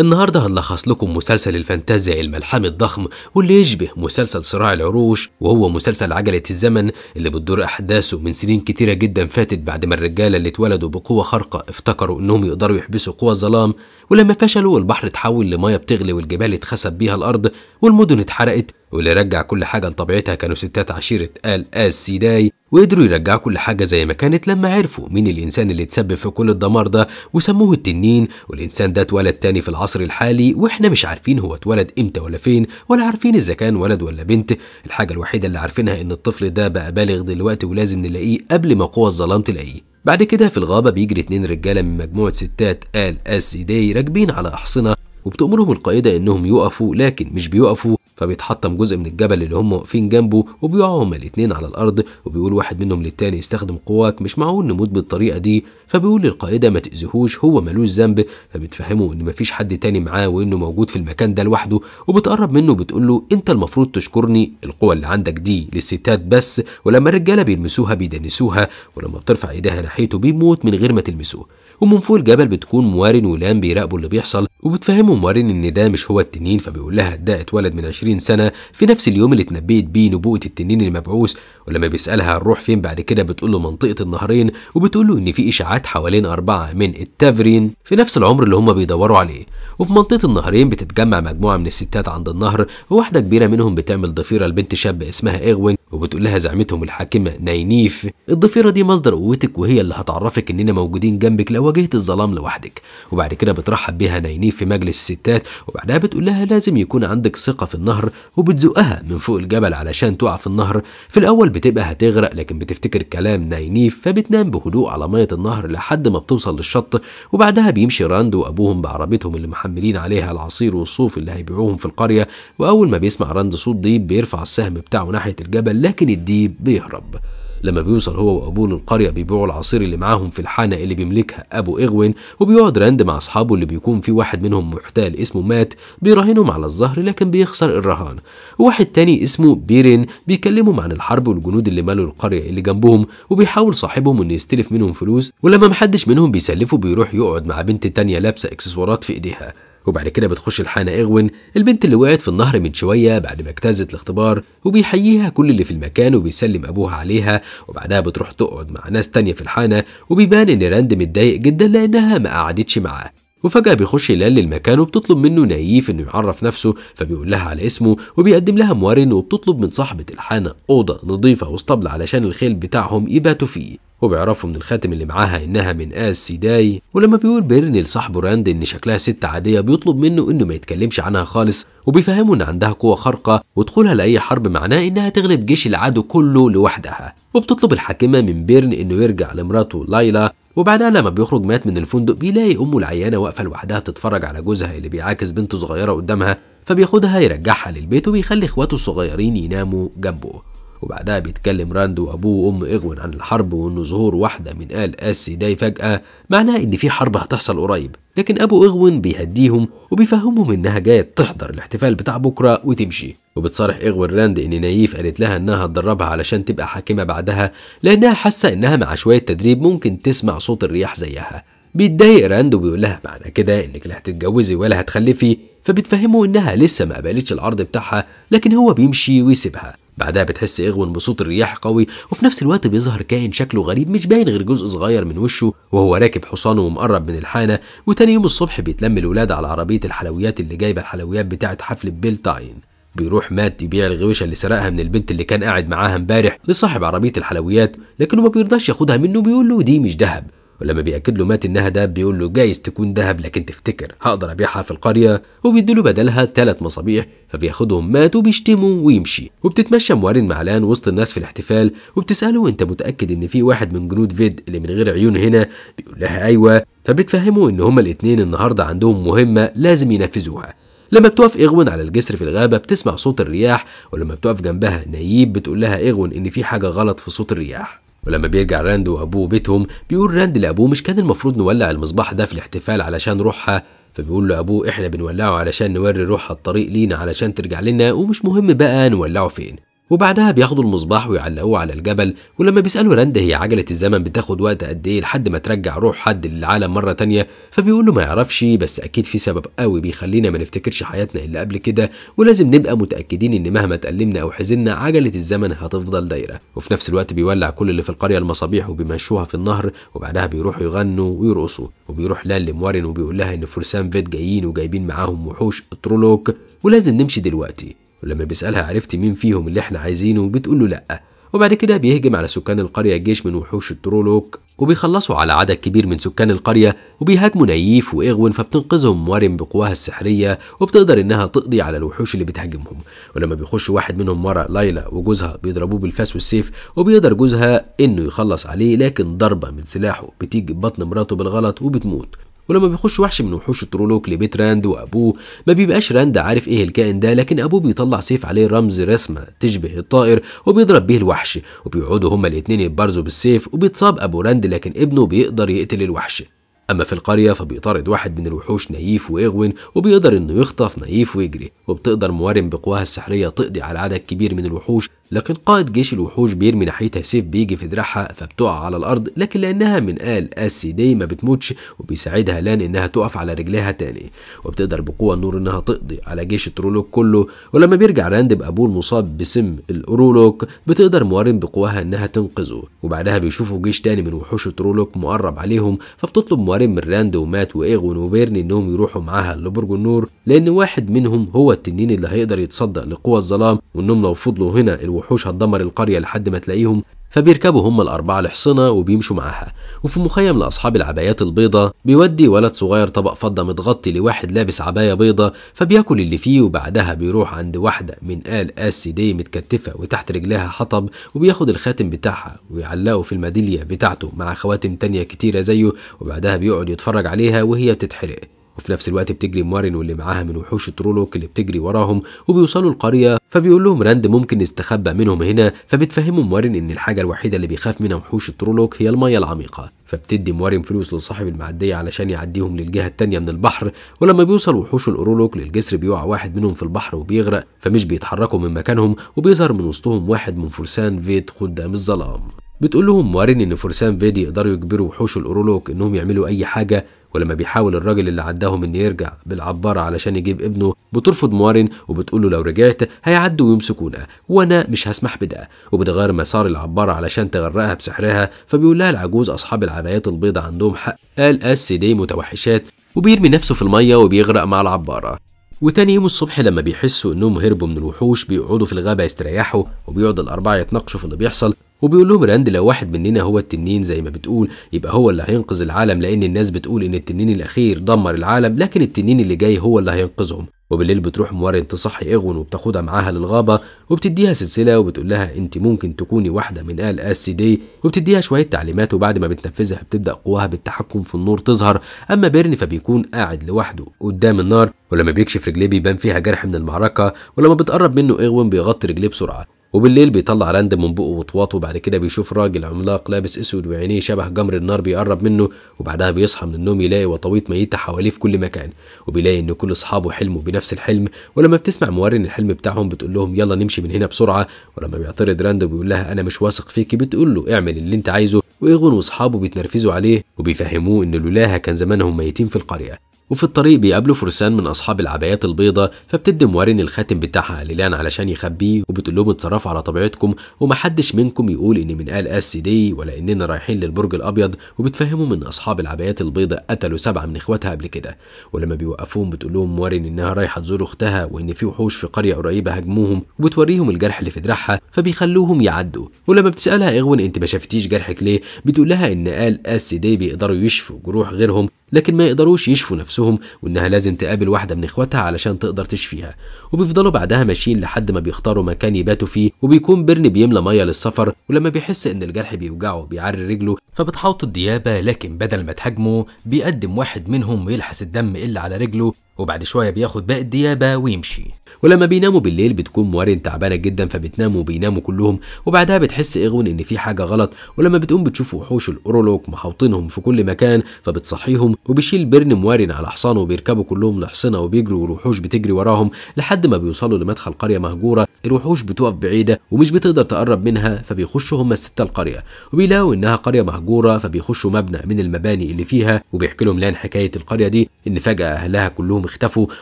النهاردة هنلخص لكم مسلسل الفانتازيا الملحمي الضخم واللي يشبه مسلسل صراع العروش وهو مسلسل عجلة الزمن اللي بتدور أحداثه من سنين كتيرة جدا فاتت بعد ما الرجالة اللي اتولدوا بقوة خارقة افتكروا إنهم يقدروا يحبسوا قوى الظلام ولما فشلوا البحر اتحول لمية بتغلي والجبال اتخسب بيها الأرض والمدن اتحرقت واللي رجع كل حاجة لطبيعتها كانوا ستات عشيرة آل آس سيداي وقدروا يرجعوا كل حاجة زي ما كانت لما عرفوا مين الإنسان اللي تسبب في كل الدمار ده وسموه التنين والإنسان ده اتولد تاني في العصر الحالي وإحنا مش عارفين هو اتولد إمتى ولا فين ولا عارفين إذا كان ولد ولا بنت الحاجة الوحيدة اللي عارفينها إن الطفل ده بقى بالغ دلوقتي ولازم نلاقيه قبل ما قوى الظلام تلاقيه بعد كده في الغابة بيجري اتنين رجالة من مجموعة ستات آل أس دي راكبين على أحصنة وبتأمرهم القائدة إنهم يقفوا لكن مش بيقفوا فبيتحطم جزء من الجبل اللي هم واقفين جنبه وبيقعوا هما الاتنين على الأرض وبيقول واحد منهم للتاني استخدم قواك مش معقول نموت بالطريقة دي فبيقول للقائدة ما تأذيهوش هو ملوش ذنب فبتفهمه إن مفيش حد تاني معاه وإنه موجود في المكان ده لوحده وبتقرب منه وبتقول له أنت المفروض تشكرني القوة اللي عندك دي للستات بس ولما الرجالة بيلمسوها بيدنسوها ولما بترفع إيديها ناحيته بيموت من غير ما تلمسوه ومن فوق الجبل بتكون موارن ولام بيراقبوا اللي بيحصل وبتفهموا موارن ان ده مش هو التنين فبيقول لها ده اتولد من 20 سنه في نفس اليوم اللي اتنبأت بيه نبوءه التنين المبعوث ولما بيسالها هنروح فين بعد كده بتقول له منطقه النهرين وبتقول له ان في اشاعات حوالين اربعه من التافرين في نفس العمر اللي هم بيدوروا عليه وفي منطقة النهرين بتتجمع مجموعة من الستات عند النهر وواحدة كبيرة منهم بتعمل ضفيرة لبنت شاب اسمها إغوين وبتقول لها زعمتهم الحاكمة ناينيف الضفيرة دي مصدر قوتك وهي اللي هتعرفك إننا موجودين جنبك لو واجهت الظلام لوحدك وبعد كده بترحب بيها ناينيف في مجلس الستات وبعدها بتقول لها لازم يكون عندك ثقة في النهر وبتزقها من فوق الجبل علشان تقع في النهر في الأول بتبقى هتغرق لكن بتفتكر كلام ناينيف فبتنام بهدوء على مية النهر لحد ما بتوصل للشط وبعدها بيمشي راند وأبوهم بعربيتهم اللي محملين عليها العصير والصوف اللي هيبيعوهم في القرية وأول ما بيسمع رند صوت ديب بيرفع السهم بتاعه ناحية الجبل لكن الديب بيهرب لما بيوصل هو وابوه للقريه بيبيعوا العصير اللي معاهم في الحانه اللي بيملكها ابو اغوين وبيقعد راند مع اصحابه اللي بيكون في واحد منهم محتال اسمه مات بيراهنهم على الظهر لكن بيخسر الرهان وواحد تاني اسمه بيرين بيكلمهم عن الحرب والجنود اللي مالوا القريه اللي جنبهم وبيحاول صاحبهم انه يستلف منهم فلوس ولما محدش منهم بيسلفه بيروح يقعد مع بنت تانية لابسه اكسسوارات في ايديها وبعد كده بتخش الحانة إغون البنت اللي وقعت في النهر من شوية بعد ما اجتازت الاختبار وبيحييها كل اللي في المكان وبيسلم أبوها عليها وبعدها بتروح تقعد مع ناس تانية في الحانة وبيبان إن راند متضايق جدا لأنها ما قعدتش معاه وفجأة بيخش لال للمكان وبتطلب منه نايف انه يعرف نفسه فبيقول لها على اسمه وبيقدم لها موارن وبتطلب من صاحبة الحانة أوضة نظيفة واسطبل علشان الخيل بتاعهم يباتوا فيه وبيعرفوا من الخاتم اللي معاها انها من آس سيداي ولما بيقول بيرني لصاحبه راند ان شكلها ست عاديه بيطلب منه انه ما يتكلمش عنها خالص وبيفهمه ان عندها قوه خارقه ودخولها لاي حرب معناه انها تغلب جيش العدو كله لوحدها وبتطلب الحاكمه من بيرن انه يرجع لمراته لايلا وبعدها لما بيخرج مات من الفندق بيلاقي امه العيانه واقفه لوحدها بتتفرج على جوزها اللي بيعاكس بنت صغيره قدامها فبياخدها يرجعها للبيت وبيخلي اخواته الصغيرين يناموا جنبه وبعدها بيتكلم راند وابوه وام اغوين عن الحرب وان ظهور واحده من ال اس داي فجاه معناه ان في حرب هتحصل قريب لكن ابو اغوين بيهديهم وبيفهمهم انها جايه تحضر الاحتفال بتاع بكره وتمشي وبتصارح اغوين راند ان نايف قالت لها انها هتدربها علشان تبقى حاكمه بعدها لانها حاسه انها مع شويه تدريب ممكن تسمع صوت الرياح زيها بيتضايق راند وبيقول لها معنى كده انك لا هتتجوزي ولا هتخلفي فبتفهمه انها لسه ما قبلتش العرض بتاعها لكن هو بيمشي ويسيبها بعدها بتحس إغون بصوت الرياح قوي وفي نفس الوقت بيظهر كائن شكله غريب مش باين غير جزء صغير من وشه وهو راكب حصانه ومقرب من الحانة وتاني يوم الصبح بيتلم الولاد على عربية الحلويات اللي جايبة الحلويات بتاعة حفل بيل تاين بيروح مات يبيع الغويشه اللي سرقها من البنت اللي كان قاعد معاها امبارح لصاحب عربيه الحلويات لكنه ما بيرضاش ياخدها منه بيقول له دي مش ذهب ولما بيأكد له مات إنها دهب بيقول له جايز تكون دهب لكن تفتكر هقدر أبيعها في القرية وبيديله بدلها ثلاث مصابيح فبياخدهم مات وبيشتمه ويمشي وبتتمشى موارن معلان وسط الناس في الاحتفال وبتسأله أنت متأكد إن في واحد من جنود فيد اللي من غير عيون هنا بيقول لها أيوة فبتفهمه إن هما الاثنين النهاردة عندهم مهمة لازم ينفذوها لما بتقف إغون على الجسر في الغابة بتسمع صوت الرياح ولما بتقف جنبها نييب بتقول لها إغون إن في حاجة غلط في صوت الرياح ولما بيرجع راند وابوه بيتهم بيقول راند لابوه مش كان المفروض نولع المصباح ده في الاحتفال علشان روحها فبيقول لابوه احنا بنولعه علشان نوري روحها الطريق لينا علشان ترجع لنا ومش مهم بقى نولعه فين وبعدها بياخدوا المصباح ويعلقوه على الجبل ولما بيسألوا رندا هي عجلة الزمن بتاخد وقت قد إيه لحد ما ترجع روح حد للعالم مرة تانية فبيقول له ما يعرفش بس أكيد في سبب قوي بيخلينا ما نفتكرش حياتنا اللي قبل كده ولازم نبقى متأكدين إن مهما تألمنا أو حزنا عجلة الزمن هتفضل دايرة وفي نفس الوقت بيولع كل اللي في القرية المصابيح وبيمشوها في النهر وبعدها بيروحوا يغنوا ويرقصوا وبيروح لان لمورن وبيقول لها إن فرسان فيت جايين وجايبين معاهم وحوش ترولوك ولازم نمشي دلوقتي ولما بيسألها عرفت مين فيهم اللي احنا عايزينه بتقول له لأ وبعد كده بيهجم على سكان القرية جيش من وحوش الترولوك وبيخلصوا على عدد كبير من سكان القرية وبيهاجموا نييف وإغون فبتنقذهم مارين بقواها السحرية وبتقدر إنها تقضي على الوحوش اللي بتهاجمهم ولما بيخش واحد منهم مرة ليلى وجوزها بيضربوه بالفاس والسيف وبيقدر جوزها إنه يخلص عليه لكن ضربة من سلاحه بتيجي بطن مراته بالغلط وبتموت ولما بيخش وحش من وحوش ترولوك لبيت راند وابوه ما بيبقاش راند عارف ايه الكائن ده لكن ابوه بيطلع سيف عليه رمز رسمه تشبه الطائر وبيضرب بيه الوحش وبيقعدوا هما الاتنين يتبرزوا بالسيف وبيتصاب ابو راند لكن ابنه بيقدر يقتل الوحش أما في القرية فبيطارد واحد من الوحوش نايف وإغوين وبيقدر إنه يخطف نايف ويجري وبتقدر موارم بقواها السحرية تقضي على عدد كبير من الوحوش لكن قائد جيش الوحوش بيرمي ناحيتها سيف بيجي في دراعها فبتقع على الارض لكن لانها من ال اس دي ما بتموتش وبيساعدها لان انها تقف على رجليها تاني وبتقدر بقوه النور انها تقضي على جيش الترولوك كله ولما بيرجع راند بابوه المصاب بسم الارولوك بتقدر موارن بقواها انها تنقذه وبعدها بيشوفوا جيش تاني من وحوش الترولوك مقرب عليهم فبتطلب موارن من راند ومات وايغون وبيرني انهم يروحوا معاها لبرج النور لان واحد منهم هو التنين اللي هيقدر يتصدق لقوى الظلام وانهم لو فضلوا هنا الوحوش هتدمر القرية لحد ما تلاقيهم فبيركبوا هم الأربعة الحصنة وبيمشوا معاها وفي مخيم لأصحاب العبايات البيضة بيودي ولد صغير طبق فضة متغطي لواحد لابس عباية بيضة فبياكل اللي فيه وبعدها بيروح عند واحدة من آل آس دي متكتفة وتحت رجلها حطب وبياخد الخاتم بتاعها ويعلقه في الميدالية بتاعته مع خواتم تانية كتيرة زيه وبعدها بيقعد يتفرج عليها وهي بتتحرق وفي نفس الوقت بتجري مارين واللي معاها من وحوش ترولوك اللي بتجري وراهم وبيوصلوا القرية فبيقول لهم راند ممكن نستخبى منهم هنا فبتفهمهم مارين ان الحاجة الوحيدة اللي بيخاف منها وحوش ترولوك هي المية العميقة فبتدي موارم فلوس لصاحب المعدية علشان يعديهم للجهة التانية من البحر ولما بيوصل وحوش الأورولوك للجسر بيقع واحد منهم في البحر وبيغرق فمش بيتحركوا من مكانهم وبيظهر من وسطهم واحد من فرسان فيت خدام الظلام بتقول لهم موارين ان فرسان فيدي يقدروا يجبروا وحوش الاورولوك انهم يعملوا اي حاجه ولما بيحاول الراجل اللي عداهم ان يرجع بالعباره علشان يجيب ابنه بترفض موارن وبتقول له لو رجعت هيعدوا ويمسكونا وانا مش هسمح بده وبتغير مسار العباره علشان تغرقها بسحرها فبيقول لها العجوز اصحاب العبايات البيضة عندهم حق قال اس دي متوحشات وبيرمي نفسه في الميه وبيغرق مع العباره وتاني يوم الصبح لما بيحسوا انهم هربوا من الوحوش بيقعدوا في الغابه يستريحوا وبيقعد الاربعه يتناقشوا في اللي بيحصل وبيقول لهم راند لو واحد مننا هو التنين زي ما بتقول يبقى هو اللي هينقذ العالم لان الناس بتقول ان التنين الاخير دمر العالم لكن التنين اللي جاي هو اللي هينقذهم وبالليل بتروح مورد تصحي اغون وبتاخدها معاها للغابه وبتديها سلسله وبتقول لها انت ممكن تكوني واحده من ال اس دي وبتديها شويه تعليمات وبعد ما بتنفذها بتبدا قواها بالتحكم في النور تظهر اما بيرن فبيكون قاعد لوحده قدام النار ولما بيكشف رجليه بيبان فيها جرح من المعركه ولما بتقرب منه اغون بيغطي رجليه بسرعه وبالليل بيطلع راند من بقه وطواته وبعد كده بيشوف راجل عملاق لابس اسود وعينيه شبه جمر النار بيقرب منه وبعدها بيصحى من النوم يلاقي وطويط ميتة حواليه في كل مكان وبيلاقي ان كل اصحابه حلموا بنفس الحلم ولما بتسمع مورن الحلم بتاعهم بتقول لهم يلا نمشي من هنا بسرعة ولما بيعترض راند وبيقول لها انا مش واثق فيكي بتقول له اعمل اللي انت عايزه وايغون واصحابه بيتنرفزوا عليه وبيفهموه ان لولاها كان زمانهم ميتين في القرية وفي الطريق بيقابلوا فرسان من اصحاب العبايات البيضة فبتدي موارن الخاتم بتاعها ليلان علشان يخبيه وبتقول لهم اتصرفوا على طبيعتكم ومحدش منكم يقول ان من ال اس دي ولا اننا رايحين للبرج الابيض وبتفهمهم ان اصحاب العبايات البيضة قتلوا سبعة من اخواتها قبل كده ولما بيوقفوهم بتقول لهم موارن انها رايحة تزور اختها وان في وحوش في قرية قريبة هاجموهم وبتوريهم الجرح اللي في دراعها فبيخلوهم يعدوا ولما بتسالها اغون انت ما شفتيش جرحك ليه بتقول لها ان ال اس دي بيقدروا يشفوا جروح غيرهم لكن ما يقدروش يشفوا نفسهم نفسهم وإنها لازم تقابل واحدة من إخواتها علشان تقدر تشفيها وبيفضلوا بعدها ماشيين لحد ما بيختاروا مكان يباتوا فيه وبيكون بيرن بيملى مية للسفر ولما بيحس إن الجرح بيوجعه بيعري رجله فبتحاوط الديابة لكن بدل ما تهاجمه بيقدم واحد منهم ويلحس الدم اللي على رجله وبعد شوية بياخد باقي الديابة ويمشي ولما بيناموا بالليل بتكون موارن تعبانة جدا فبتناموا وبيناموا كلهم وبعدها بتحس إغون إن في حاجة غلط ولما بتقوم بتشوف وحوش الأورولوك محاوطينهم في كل مكان فبتصحيهم وبيشيل بيرن موارن على حصانه وبيركبوا كلهم لحصنة وبيجروا والوحوش بتجري وراهم لحد ما بيوصلوا لمدخل قرية مهجورة الوحوش بتقف بعيدة ومش بتقدر تقرب منها فبيخشوا هما الستة القرية وبيلاقوا إنها قرية مهجورة مهجوره فبيخشوا مبنى من المباني اللي فيها وبيحكي لهم لان حكايه القريه دي ان فجاه اهلها كلهم اختفوا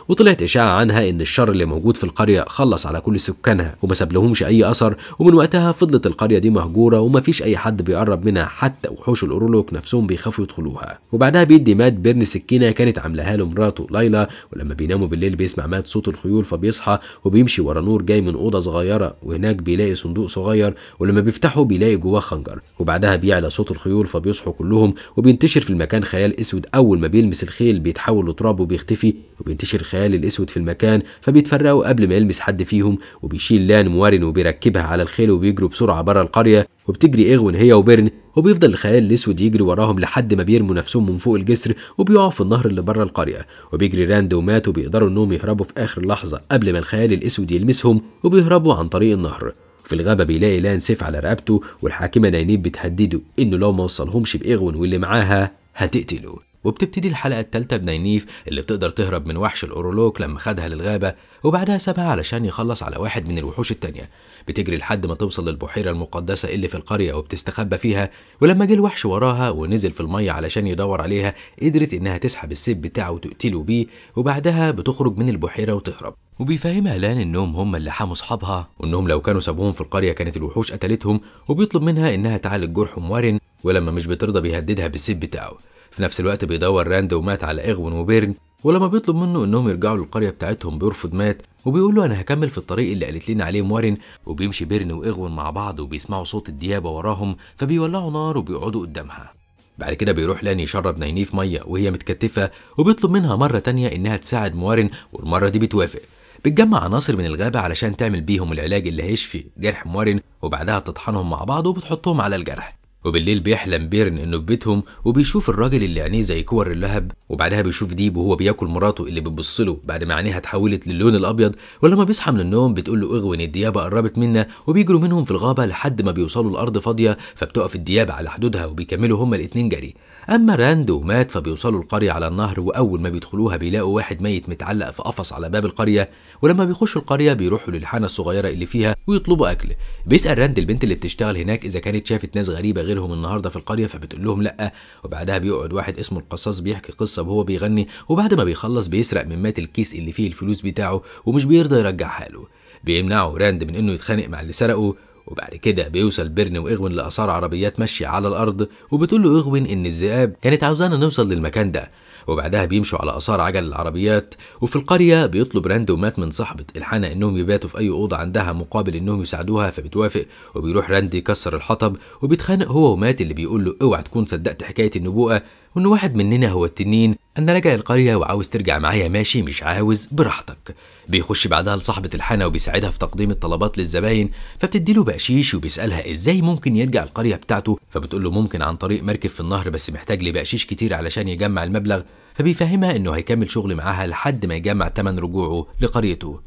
وطلعت اشاعه عنها ان الشر اللي موجود في القريه خلص على كل سكانها وما سابلهمش اي اثر ومن وقتها فضلت القريه دي مهجوره ومفيش اي حد بيقرب منها حتى وحوش الاورولوك نفسهم بيخافوا يدخلوها وبعدها بيدي مات بيرن سكينه كانت عاملاها له مراته ليلى ولما بيناموا بالليل بيسمع مات صوت الخيول فبيصحى وبيمشي ورا نور جاي من اوضه صغيره وهناك بيلاقي صندوق صغير ولما بيفتحه بيلاقي جواه خنجر وبعدها بيعلى صوت الخيول الطيور فبيصحوا كلهم وبينتشر في المكان خيال اسود اول ما بيلمس الخيل بيتحول لتراب وبيختفي وبينتشر الخيال الاسود في المكان فبيتفرقوا قبل ما يلمس حد فيهم وبيشيل لان موارن وبيركبها على الخيل وبيجروا بسرعه بره القريه وبتجري اغون هي وبيرن وبيفضل الخيال الاسود يجري وراهم لحد ما بيرموا نفسهم من فوق الجسر وبيقعوا في النهر اللي بره القريه وبيجري راند ومات وبيقدروا انهم يهربوا في اخر لحظه قبل ما الخيال الاسود يلمسهم وبيهربوا عن طريق النهر في الغابه بيلاقي لان سيف على رقبته والحاكمه ناينين بتهدده انه لو ما وصلهمش بايغون واللي معاها هتقتله وبتبتدي الحلقة التالتة بنينيف اللي بتقدر تهرب من وحش الأورولوك لما خدها للغابة وبعدها سابها علشان يخلص على واحد من الوحوش التانية بتجري لحد ما توصل للبحيرة المقدسة اللي في القرية وبتستخبى فيها ولما جه الوحش وراها ونزل في المية علشان يدور عليها قدرت إنها تسحب السيف بتاعه وتقتله بيه وبعدها بتخرج من البحيرة وتهرب وبيفهمها لان انهم هم اللي حموا اصحابها وانهم لو كانوا سابوهم في القريه كانت الوحوش قتلتهم وبيطلب منها انها تعالج جرح موارن ولما مش بترضى بيهددها بالسيف بتاعه في نفس الوقت بيدور راند ومات على إغون وبيرن ولما بيطلب منه انهم يرجعوا للقريه بتاعتهم بيرفض مات وبيقول له انا هكمل في الطريق اللي قالت لنا عليه موارن وبيمشي بيرن واغون مع بعض وبيسمعوا صوت الديابه وراهم فبيولعوا نار وبيقعدوا قدامها بعد كده بيروح لاني يشرب نينيف ميه وهي متكتفه وبيطلب منها مره تانية انها تساعد موارن والمره دي بتوافق بتجمع عناصر من الغابه علشان تعمل بيهم العلاج اللي هيشفي جرح موارن وبعدها بتطحنهم مع بعض وبتحطهم على الجرح وبالليل بيحلم بيرن انه في بيتهم وبيشوف الراجل اللي عينيه زي كور اللهب وبعدها بيشوف ديب وهو بياكل مراته اللي بتبص له بعد ما عينيها اتحولت للون الابيض ولما بيصحى من النوم بتقول له اغوي ان الديابه قربت منا وبيجروا منهم في الغابه لحد ما بيوصلوا الارض فاضيه فبتقف الديابه على حدودها وبيكملوا هما الاثنين جري اما راند ومات فبيوصلوا القريه على النهر واول ما بيدخلوها بيلاقوا واحد ميت متعلق في قفص على باب القريه ولما بيخشوا القريه بيروحوا للحانه الصغيره اللي فيها ويطلبوا اكل بيسال راند البنت اللي بتشتغل هناك اذا كانت شافت ناس غريبه غير لهم النهارده في القريه فبتقول لهم لا وبعدها بيقعد واحد اسمه القصاص بيحكي قصه وهو بيغني وبعد ما بيخلص بيسرق من مات الكيس اللي فيه الفلوس بتاعه ومش بيرضى يرجعها له بيمنعه راند من انه يتخانق مع اللي سرقه وبعد كده بيوصل بيرن واغوين لاثار عربيات ماشيه على الارض وبتقول له اغوين ان الذئاب كانت عاوزانا نوصل للمكان ده وبعدها بيمشوا على آثار عجل العربيات وفي القرية بيطلب راند ومات من صاحبة الحانة إنهم يباتوا في أي أوضة عندها مقابل إنهم يساعدوها فبتوافق وبيروح راند يكسر الحطب وبيتخانق هو ومات اللي بيقول له اوعى تكون صدقت حكاية النبوءة وإن واحد مننا هو التنين أنا راجع القرية وعاوز ترجع معايا ماشي مش عاوز براحتك بيخش بعدها لصاحبة الحانة وبيساعدها في تقديم الطلبات للزباين فبتديله بقشيش وبيسألها إزاي ممكن يرجع القرية بتاعته فبتقوله ممكن عن طريق مركب في النهر بس محتاج لي بقشيش كتير علشان يجمع المبلغ فبيفهمها إنه هيكمل شغل معاها لحد ما يجمع تمن رجوعه لقريته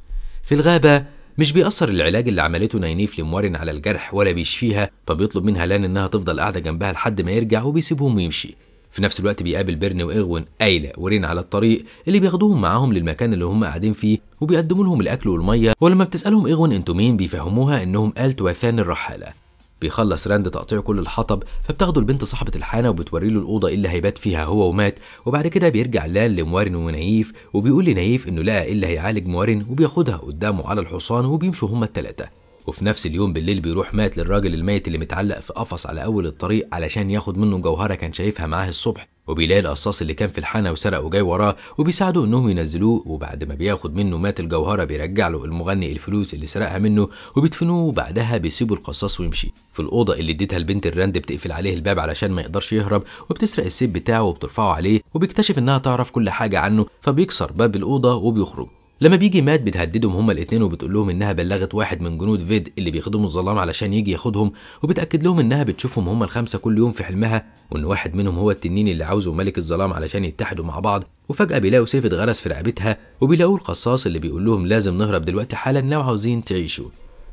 في الغابة مش بيأثر العلاج اللي عملته نينيف لموارن على الجرح ولا بيشفيها فبيطلب منها لان انها تفضل قاعده جنبها لحد ما يرجع وبيسيبهم ويمشي في نفس الوقت بيقابل بيرن واغون ايلا ورين على الطريق اللي بياخدوهم معاهم للمكان اللي هم قاعدين فيه وبيقدموا لهم الاكل والميه ولما بتسالهم اغون انتوا مين بيفهموها انهم الت وثان الرحاله بيخلص راند تقطيع كل الحطب فبتاخده البنت صاحبة الحانة وبتوري له الأوضة إيه اللي هيبات فيها هو ومات وبعد كده بيرجع لان لموارن ونايف وبيقول لنايف إنه لقى اللي هيعالج موارن وبياخدها قدامه على الحصان وبيمشوا هما التلاتة وفي نفس اليوم بالليل بيروح مات للراجل الميت اللي متعلق في قفص على أول الطريق علشان ياخد منه جوهرة كان شايفها معاه الصبح وبيلاقي القصاص اللي كان في الحانة وسرقه جاي وراه وبيساعده إنهم ينزلوه وبعد ما بياخد منه مات الجوهرة بيرجع له المغني الفلوس اللي سرقها منه وبيدفنوه وبعدها بيسيبوا القصاص ويمشي في الأوضة اللي اديتها البنت الرند بتقفل عليه الباب علشان ما يقدرش يهرب وبتسرق السيف بتاعه وبترفعه عليه وبيكتشف إنها تعرف كل حاجة عنه فبيكسر باب الأوضة وبيخرج لما بيجي مات بتهددهم هما الاتنين وبتقول لهم انها بلغت واحد من جنود فيد اللي بيخدموا الظلام علشان يجي ياخدهم وبتاكد لهم انها بتشوفهم هما الخمسه كل يوم في حلمها وان واحد منهم هو التنين اللي عاوزه ملك الظلام علشان يتحدوا مع بعض وفجاه بيلاقوا سيف اتغرس في رقبتها وبيلاقوا القصاص اللي بيقول لهم لازم نهرب دلوقتي حالا لو عاوزين تعيشوا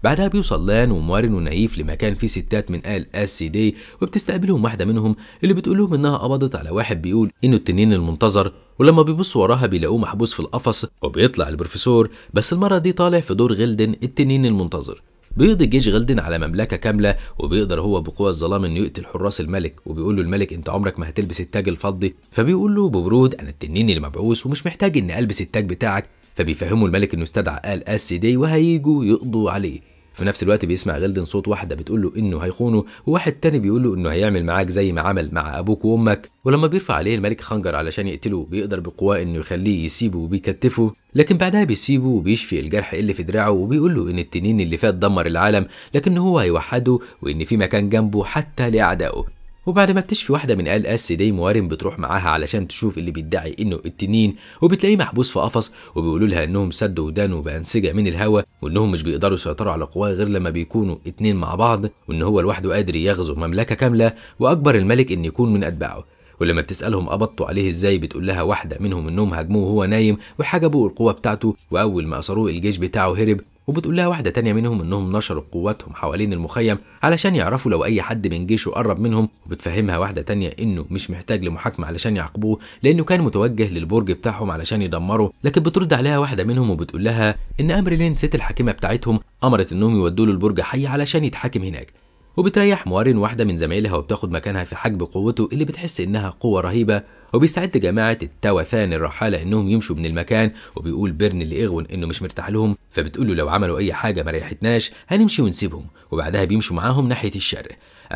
بعدها بيوصل لان ومارن ونايف لمكان فيه ستات من آل اس سي دي وبتستقبلهم واحدة منهم اللي بتقول لهم انها قبضت على واحد بيقول انه التنين المنتظر ولما بيبصوا وراها بيلاقوه محبوس في القفص وبيطلع البروفيسور بس المرة دي طالع في دور غيلدن التنين المنتظر بيقضي جيش غلدن على مملكة كاملة وبيقدر هو بقوة الظلام انه يقتل حراس الملك وبيقول له الملك انت عمرك ما هتلبس التاج الفضي فبيقول له ببرود انا التنين اللي مبعوث ومش محتاج اني البس التاج بتاعك فبيفهموا الملك انه استدعى آل اس دي وهيجوا يقضوا عليه في نفس الوقت بيسمع غلدن صوت واحده بتقول له انه هيخونه وواحد تاني بيقول له انه هيعمل معاك زي ما عمل مع ابوك وامك ولما بيرفع عليه الملك خنجر علشان يقتله بيقدر بقواه انه يخليه يسيبه وبيكتفه لكن بعدها بيسيبه وبيشفي الجرح اللي في دراعه وبيقول له ان التنين اللي فات دمر العالم لكن هو هيوحده وان في مكان جنبه حتى لاعدائه وبعد ما بتشفي واحدة من ال اس دي موارن بتروح معاها علشان تشوف اللي بيدعي انه التنين وبتلاقيه محبوس في قفص وبيقولوا لها انهم سدوا ودانه بانسجه من الهواء وانهم مش بيقدروا يسيطروا على قواه غير لما بيكونوا اتنين مع بعض وان هو لوحده قادر يغزو مملكه كامله واكبر الملك ان يكون من اتباعه ولما بتسألهم قبضتوا عليه ازاي بتقول لها واحدة منهم انهم هاجموه وهو نايم وحجبوا القوة بتاعته واول ما اسروه الجيش بتاعه هرب وبتقول لها واحدة تانية منهم إنهم نشروا قواتهم حوالين المخيم علشان يعرفوا لو أي حد من جيشه قرب منهم وبتفهمها واحدة تانية إنه مش محتاج لمحاكمة علشان يعاقبوه لأنه كان متوجه للبرج بتاعهم علشان يدمره لكن بترد عليها واحدة منهم وبتقول لها إن أمريلين ست الحاكمة بتاعتهم أمرت إنهم يودوا له البرج حي علشان يتحاكم هناك وبتريح موارن واحدة من زمايلها وبتاخد مكانها في حجب قوته اللي بتحس إنها قوة رهيبة وبيستعد جماعة التوثان الرحالة إنهم يمشوا من المكان وبيقول بيرن لإغون إنه مش مرتاح لهم فبتقول له لو عملوا أي حاجة ما ريحتناش هنمشي ونسيبهم وبعدها بيمشوا معاهم ناحية الشرق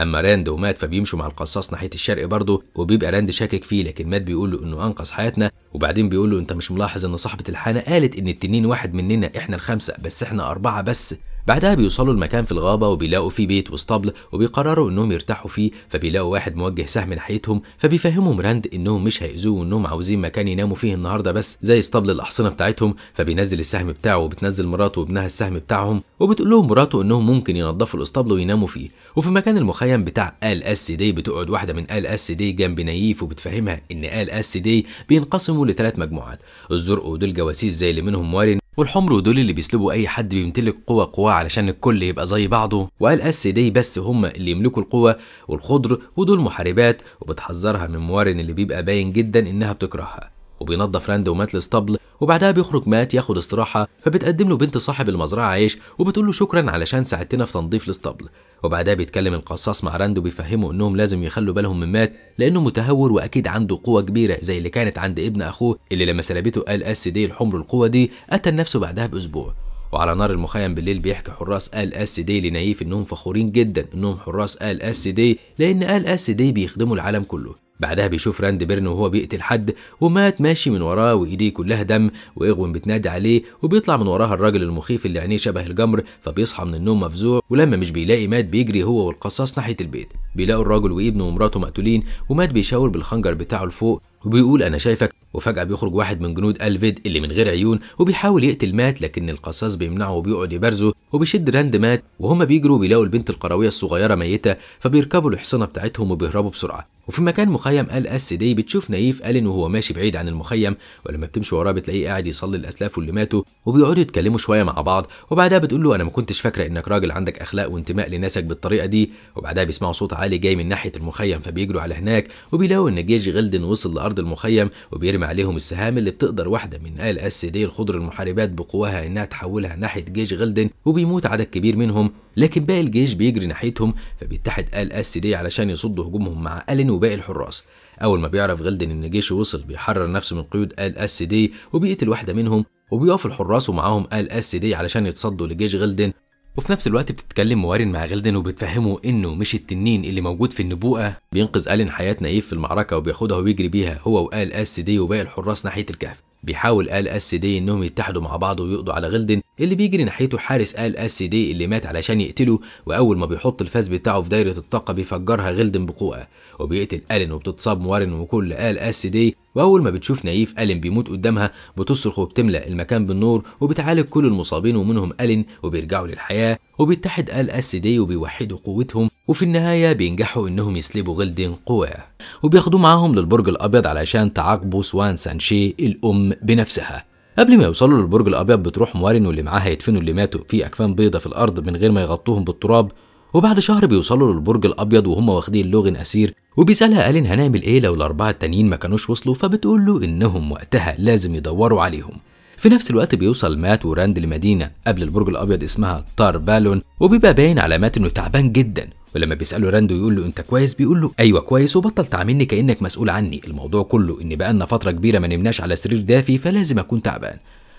اما راند ومات فبيمشوا مع القصاص ناحيه الشرق برضه وبيبقى راند شاكك فيه لكن مات بيقول له انه انقذ حياتنا وبعدين بيقول له انت مش ملاحظ ان صاحبه الحانه قالت ان التنين واحد مننا احنا الخمسه بس احنا اربعه بس بعدها بيوصلوا المكان في الغابة وبيلاقوا فيه بيت واسطبل وبيقرروا انهم يرتاحوا فيه فبيلاقوا واحد موجه سهم ناحيتهم فبيفهمهم راند انهم مش هيأذوه وانهم عاوزين مكان يناموا فيه النهارده بس زي اسطبل الأحصنة بتاعتهم فبينزل السهم بتاعه وبتنزل مراته وابنها السهم بتاعهم وبتقول لهم مراته انهم ممكن ينظفوا الاسطبل ويناموا فيه وفي مكان المخيم بتاع آل اس دي بتقعد واحدة من آل اس دي جنب نايف وبتفهمها ان آل اس دي بينقسموا لثلاث مجموعات الزرق ودول جواسيس زي اللي منهم وارن والحمر ودول اللي بيسلبوا اي حد بيمتلك قوه قوه علشان الكل يبقى زي بعضه وقال اس دي بس هم اللي يملكوا القوه والخضر ودول محاربات وبتحذرها من موارن اللي بيبقى باين جدا انها بتكرهها وبينظف راند ومات الاسطبل وبعدها بيخرج مات ياخد استراحه فبتقدم له بنت صاحب المزرعه عيش وبتقول له شكرا علشان ساعدتنا في تنظيف الاسطبل وبعدها بيتكلم القصاص مع راندو بيفهمه انهم لازم يخلوا بالهم من مات لانه متهور واكيد عنده قوه كبيره زي اللي كانت عند ابن اخوه اللي لما سلبته قال اس دي الحمر القوه دي قتل نفسه بعدها باسبوع وعلى نار المخيم بالليل بيحكي حراس ال اس دي لنايف انهم فخورين جدا انهم حراس ال اس دي لان ال اس دي بيخدموا العالم كله بعدها بيشوف راند بيرن وهو بيقتل حد ومات ماشي من وراه وايديه كلها دم واغوين بتنادي عليه وبيطلع من وراها الراجل المخيف اللي عينيه شبه الجمر فبيصحى من النوم مفزوع ولما مش بيلاقي مات بيجري هو والقصاص ناحيه البيت بيلاقوا الراجل وابنه ومراته مقتولين ومات بيشاور بالخنجر بتاعه لفوق وبيقول انا شايفك وفجاه بيخرج واحد من جنود الفيد اللي من غير عيون وبيحاول يقتل مات لكن القصاص بيمنعه وبيقعد يبرزه وبيشد راند مات وهما بيجروا بيلاقوا البنت القرويه الصغيره ميته فبيركبوا الحصانه بتاعتهم وبيهربوا بسرعه وفي مكان مخيم ال اس دي بتشوف نايف الين وهو ماشي بعيد عن المخيم ولما بتمشي وراه بتلاقيه قاعد يصلي الاسلاف واللي ماتوا وبيقعدوا يتكلموا شويه مع بعض وبعدها بتقول له انا ما كنتش فاكره انك راجل عندك اخلاق وانتماء لناسك بالطريقه دي وبعدها بيسمعوا صوت عالي جاي من ناحيه المخيم فبيجروا على هناك وبيلاقوا ان جيش غلدن وصل ارض المخيم وبيرمي عليهم السهام اللي بتقدر واحدة من آل اس دي الخضر المحاربات بقواها إنها تحولها ناحية جيش غلدن وبيموت عدد كبير منهم لكن باقي الجيش بيجري ناحيتهم فبيتحد آل اس دي علشان يصد هجومهم مع ألين وباقي الحراس أول ما بيعرف غلدن إن جيشه وصل بيحرر نفسه من قيود آل اس دي وبيقتل واحدة منهم وبيقف الحراس ومعاهم آل اس دي علشان يتصدوا لجيش غلدن وفي نفس الوقت بتتكلم موارن مع غلدن وبتفهمه انه مش التنين اللي موجود في النبوءه بينقذ الين حياه نايف في المعركه وبياخدها ويجري بيها هو وآل اس دي وباقي الحراس ناحيه الكهف بيحاول ال اس دي انهم يتحدوا مع بعض ويقضوا على غلدن اللي بيجري ناحيته حارس ال اس دي اللي مات علشان يقتله واول ما بيحط الفاس بتاعه في دايره الطاقه بيفجرها غلدن بقوه وبيقتل الين وبتتصاب موارن وكل ال اس دي واول ما بتشوف نايف الين بيموت قدامها بتصرخ وبتملا المكان بالنور وبتعالج كل المصابين ومنهم الين وبيرجعوا للحياه وبيتحد ال اس دي وبيوحدوا قوتهم وفي النهايه بينجحوا انهم يسلبوا غلدين قواه وبياخدوه معاهم للبرج الابيض علشان تعاقبوا سوان سانشي الام بنفسها قبل ما يوصلوا للبرج الابيض بتروح موارن واللي معاها يدفنوا اللي ماتوا في اكفان بيضة في الارض من غير ما يغطوهم بالتراب وبعد شهر بيوصلوا للبرج الابيض وهم واخدين لوغن اسير وبيسالها الين هنعمل ايه لو الاربعه التانيين ما كانوش وصلوا فبتقول له انهم وقتها لازم يدوروا عليهم في نفس الوقت بيوصل مات وراند لمدينه قبل البرج الابيض اسمها تار بالون وبيبقى باين على مات انه تعبان جدا ولما بيساله راند ويقول له انت كويس بيقول له ايوه كويس وبطل تعاملني كانك مسؤول عني الموضوع كله ان بقى لنا فتره كبيره ما نمناش على سرير دافي فلازم اكون تعبان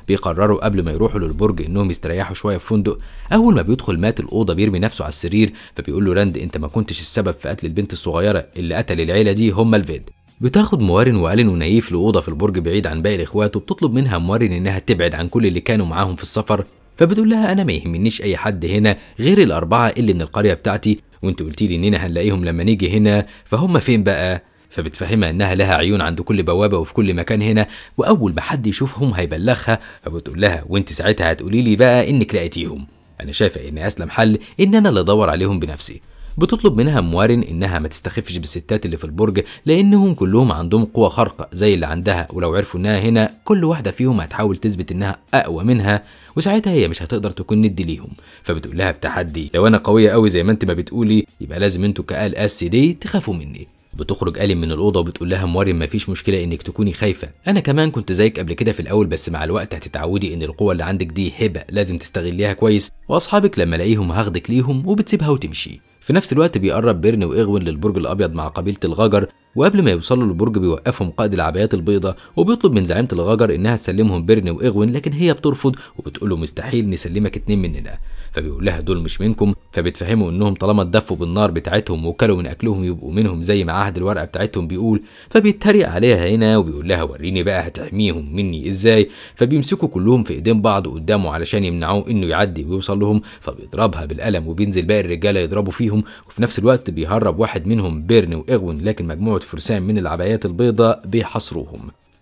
بيقرروا قبل ما يروحوا للبرج انهم يستريحوا شويه في فندق اول ما بيدخل مات الاوضه بيرمي نفسه على السرير فبيقول له راند انت ما كنتش السبب في قتل البنت الصغيره اللي قتل العيله دي هم الفيد بتاخد موارن وألين ونايف لأوضة في البرج بعيد عن باقي الإخوات وبتطلب منها موارن إنها تبعد عن كل اللي كانوا معاهم في السفر فبتقول لها أنا ما يهمنيش أي حد هنا غير الأربعة اللي من القرية بتاعتي وأنت قلتي لي إننا هنلاقيهم لما نيجي هنا فهم فين بقى؟ فبتفهمها انها لها عيون عند كل بوابه وفي كل مكان هنا واول ما حد يشوفهم هيبلغها فبتقول لها وانت ساعتها هتقولي لي بقى انك لقيتيهم انا شايفه ان اسلم حل ان انا اللي ادور عليهم بنفسي بتطلب منها موارن انها ما تستخفش بالستات اللي في البرج لانهم كلهم عندهم قوه خارقه زي اللي عندها ولو عرفوا انها هنا كل واحده فيهم هتحاول تثبت انها اقوى منها وساعتها هي مش هتقدر تكون ند ليهم فبتقول لها بتحدي لو انا قويه قوي زي ما انت ما بتقولي يبقى لازم انتوا كال اس دي تخافوا مني بتخرج آلم من الأوضة وبتقول لها مريم مفيش مشكلة إنك تكوني خايفة أنا كمان كنت زيك قبل كده في الأول بس مع الوقت هتتعودي إن القوة اللي عندك دي هبة لازم تستغليها كويس وأصحابك لما ألاقيهم هاخدك ليهم وبتسيبها وتمشي في نفس الوقت بيقرب بيرن وإغوين للبرج الأبيض مع قبيلة الغجر وقبل ما يوصلوا للبرج بيوقفهم قائد العبايات البيضاء وبيطلب من زعيمة الغجر إنها تسلمهم بيرن وإغوين لكن هي بترفض وبتقول له مستحيل نسلمك اتنين مننا فبيقول لها دول مش منكم فبتفهموا انهم طالما اتدفوا بالنار بتاعتهم وكلوا من اكلهم يبقوا منهم زي ما عهد الورقه بتاعتهم بيقول فبيتريق عليها هنا وبيقول لها وريني بقى هتحميهم مني ازاي فبيمسكوا كلهم في ايدين بعض قدامه علشان يمنعوه انه يعدي ويوصل لهم فبيضربها بالقلم وبينزل باقي الرجاله يضربوا فيهم وفي نفس الوقت بيهرب واحد منهم بيرن واغون لكن مجموعه فرسان من العبايات البيضاء بيحاصروهم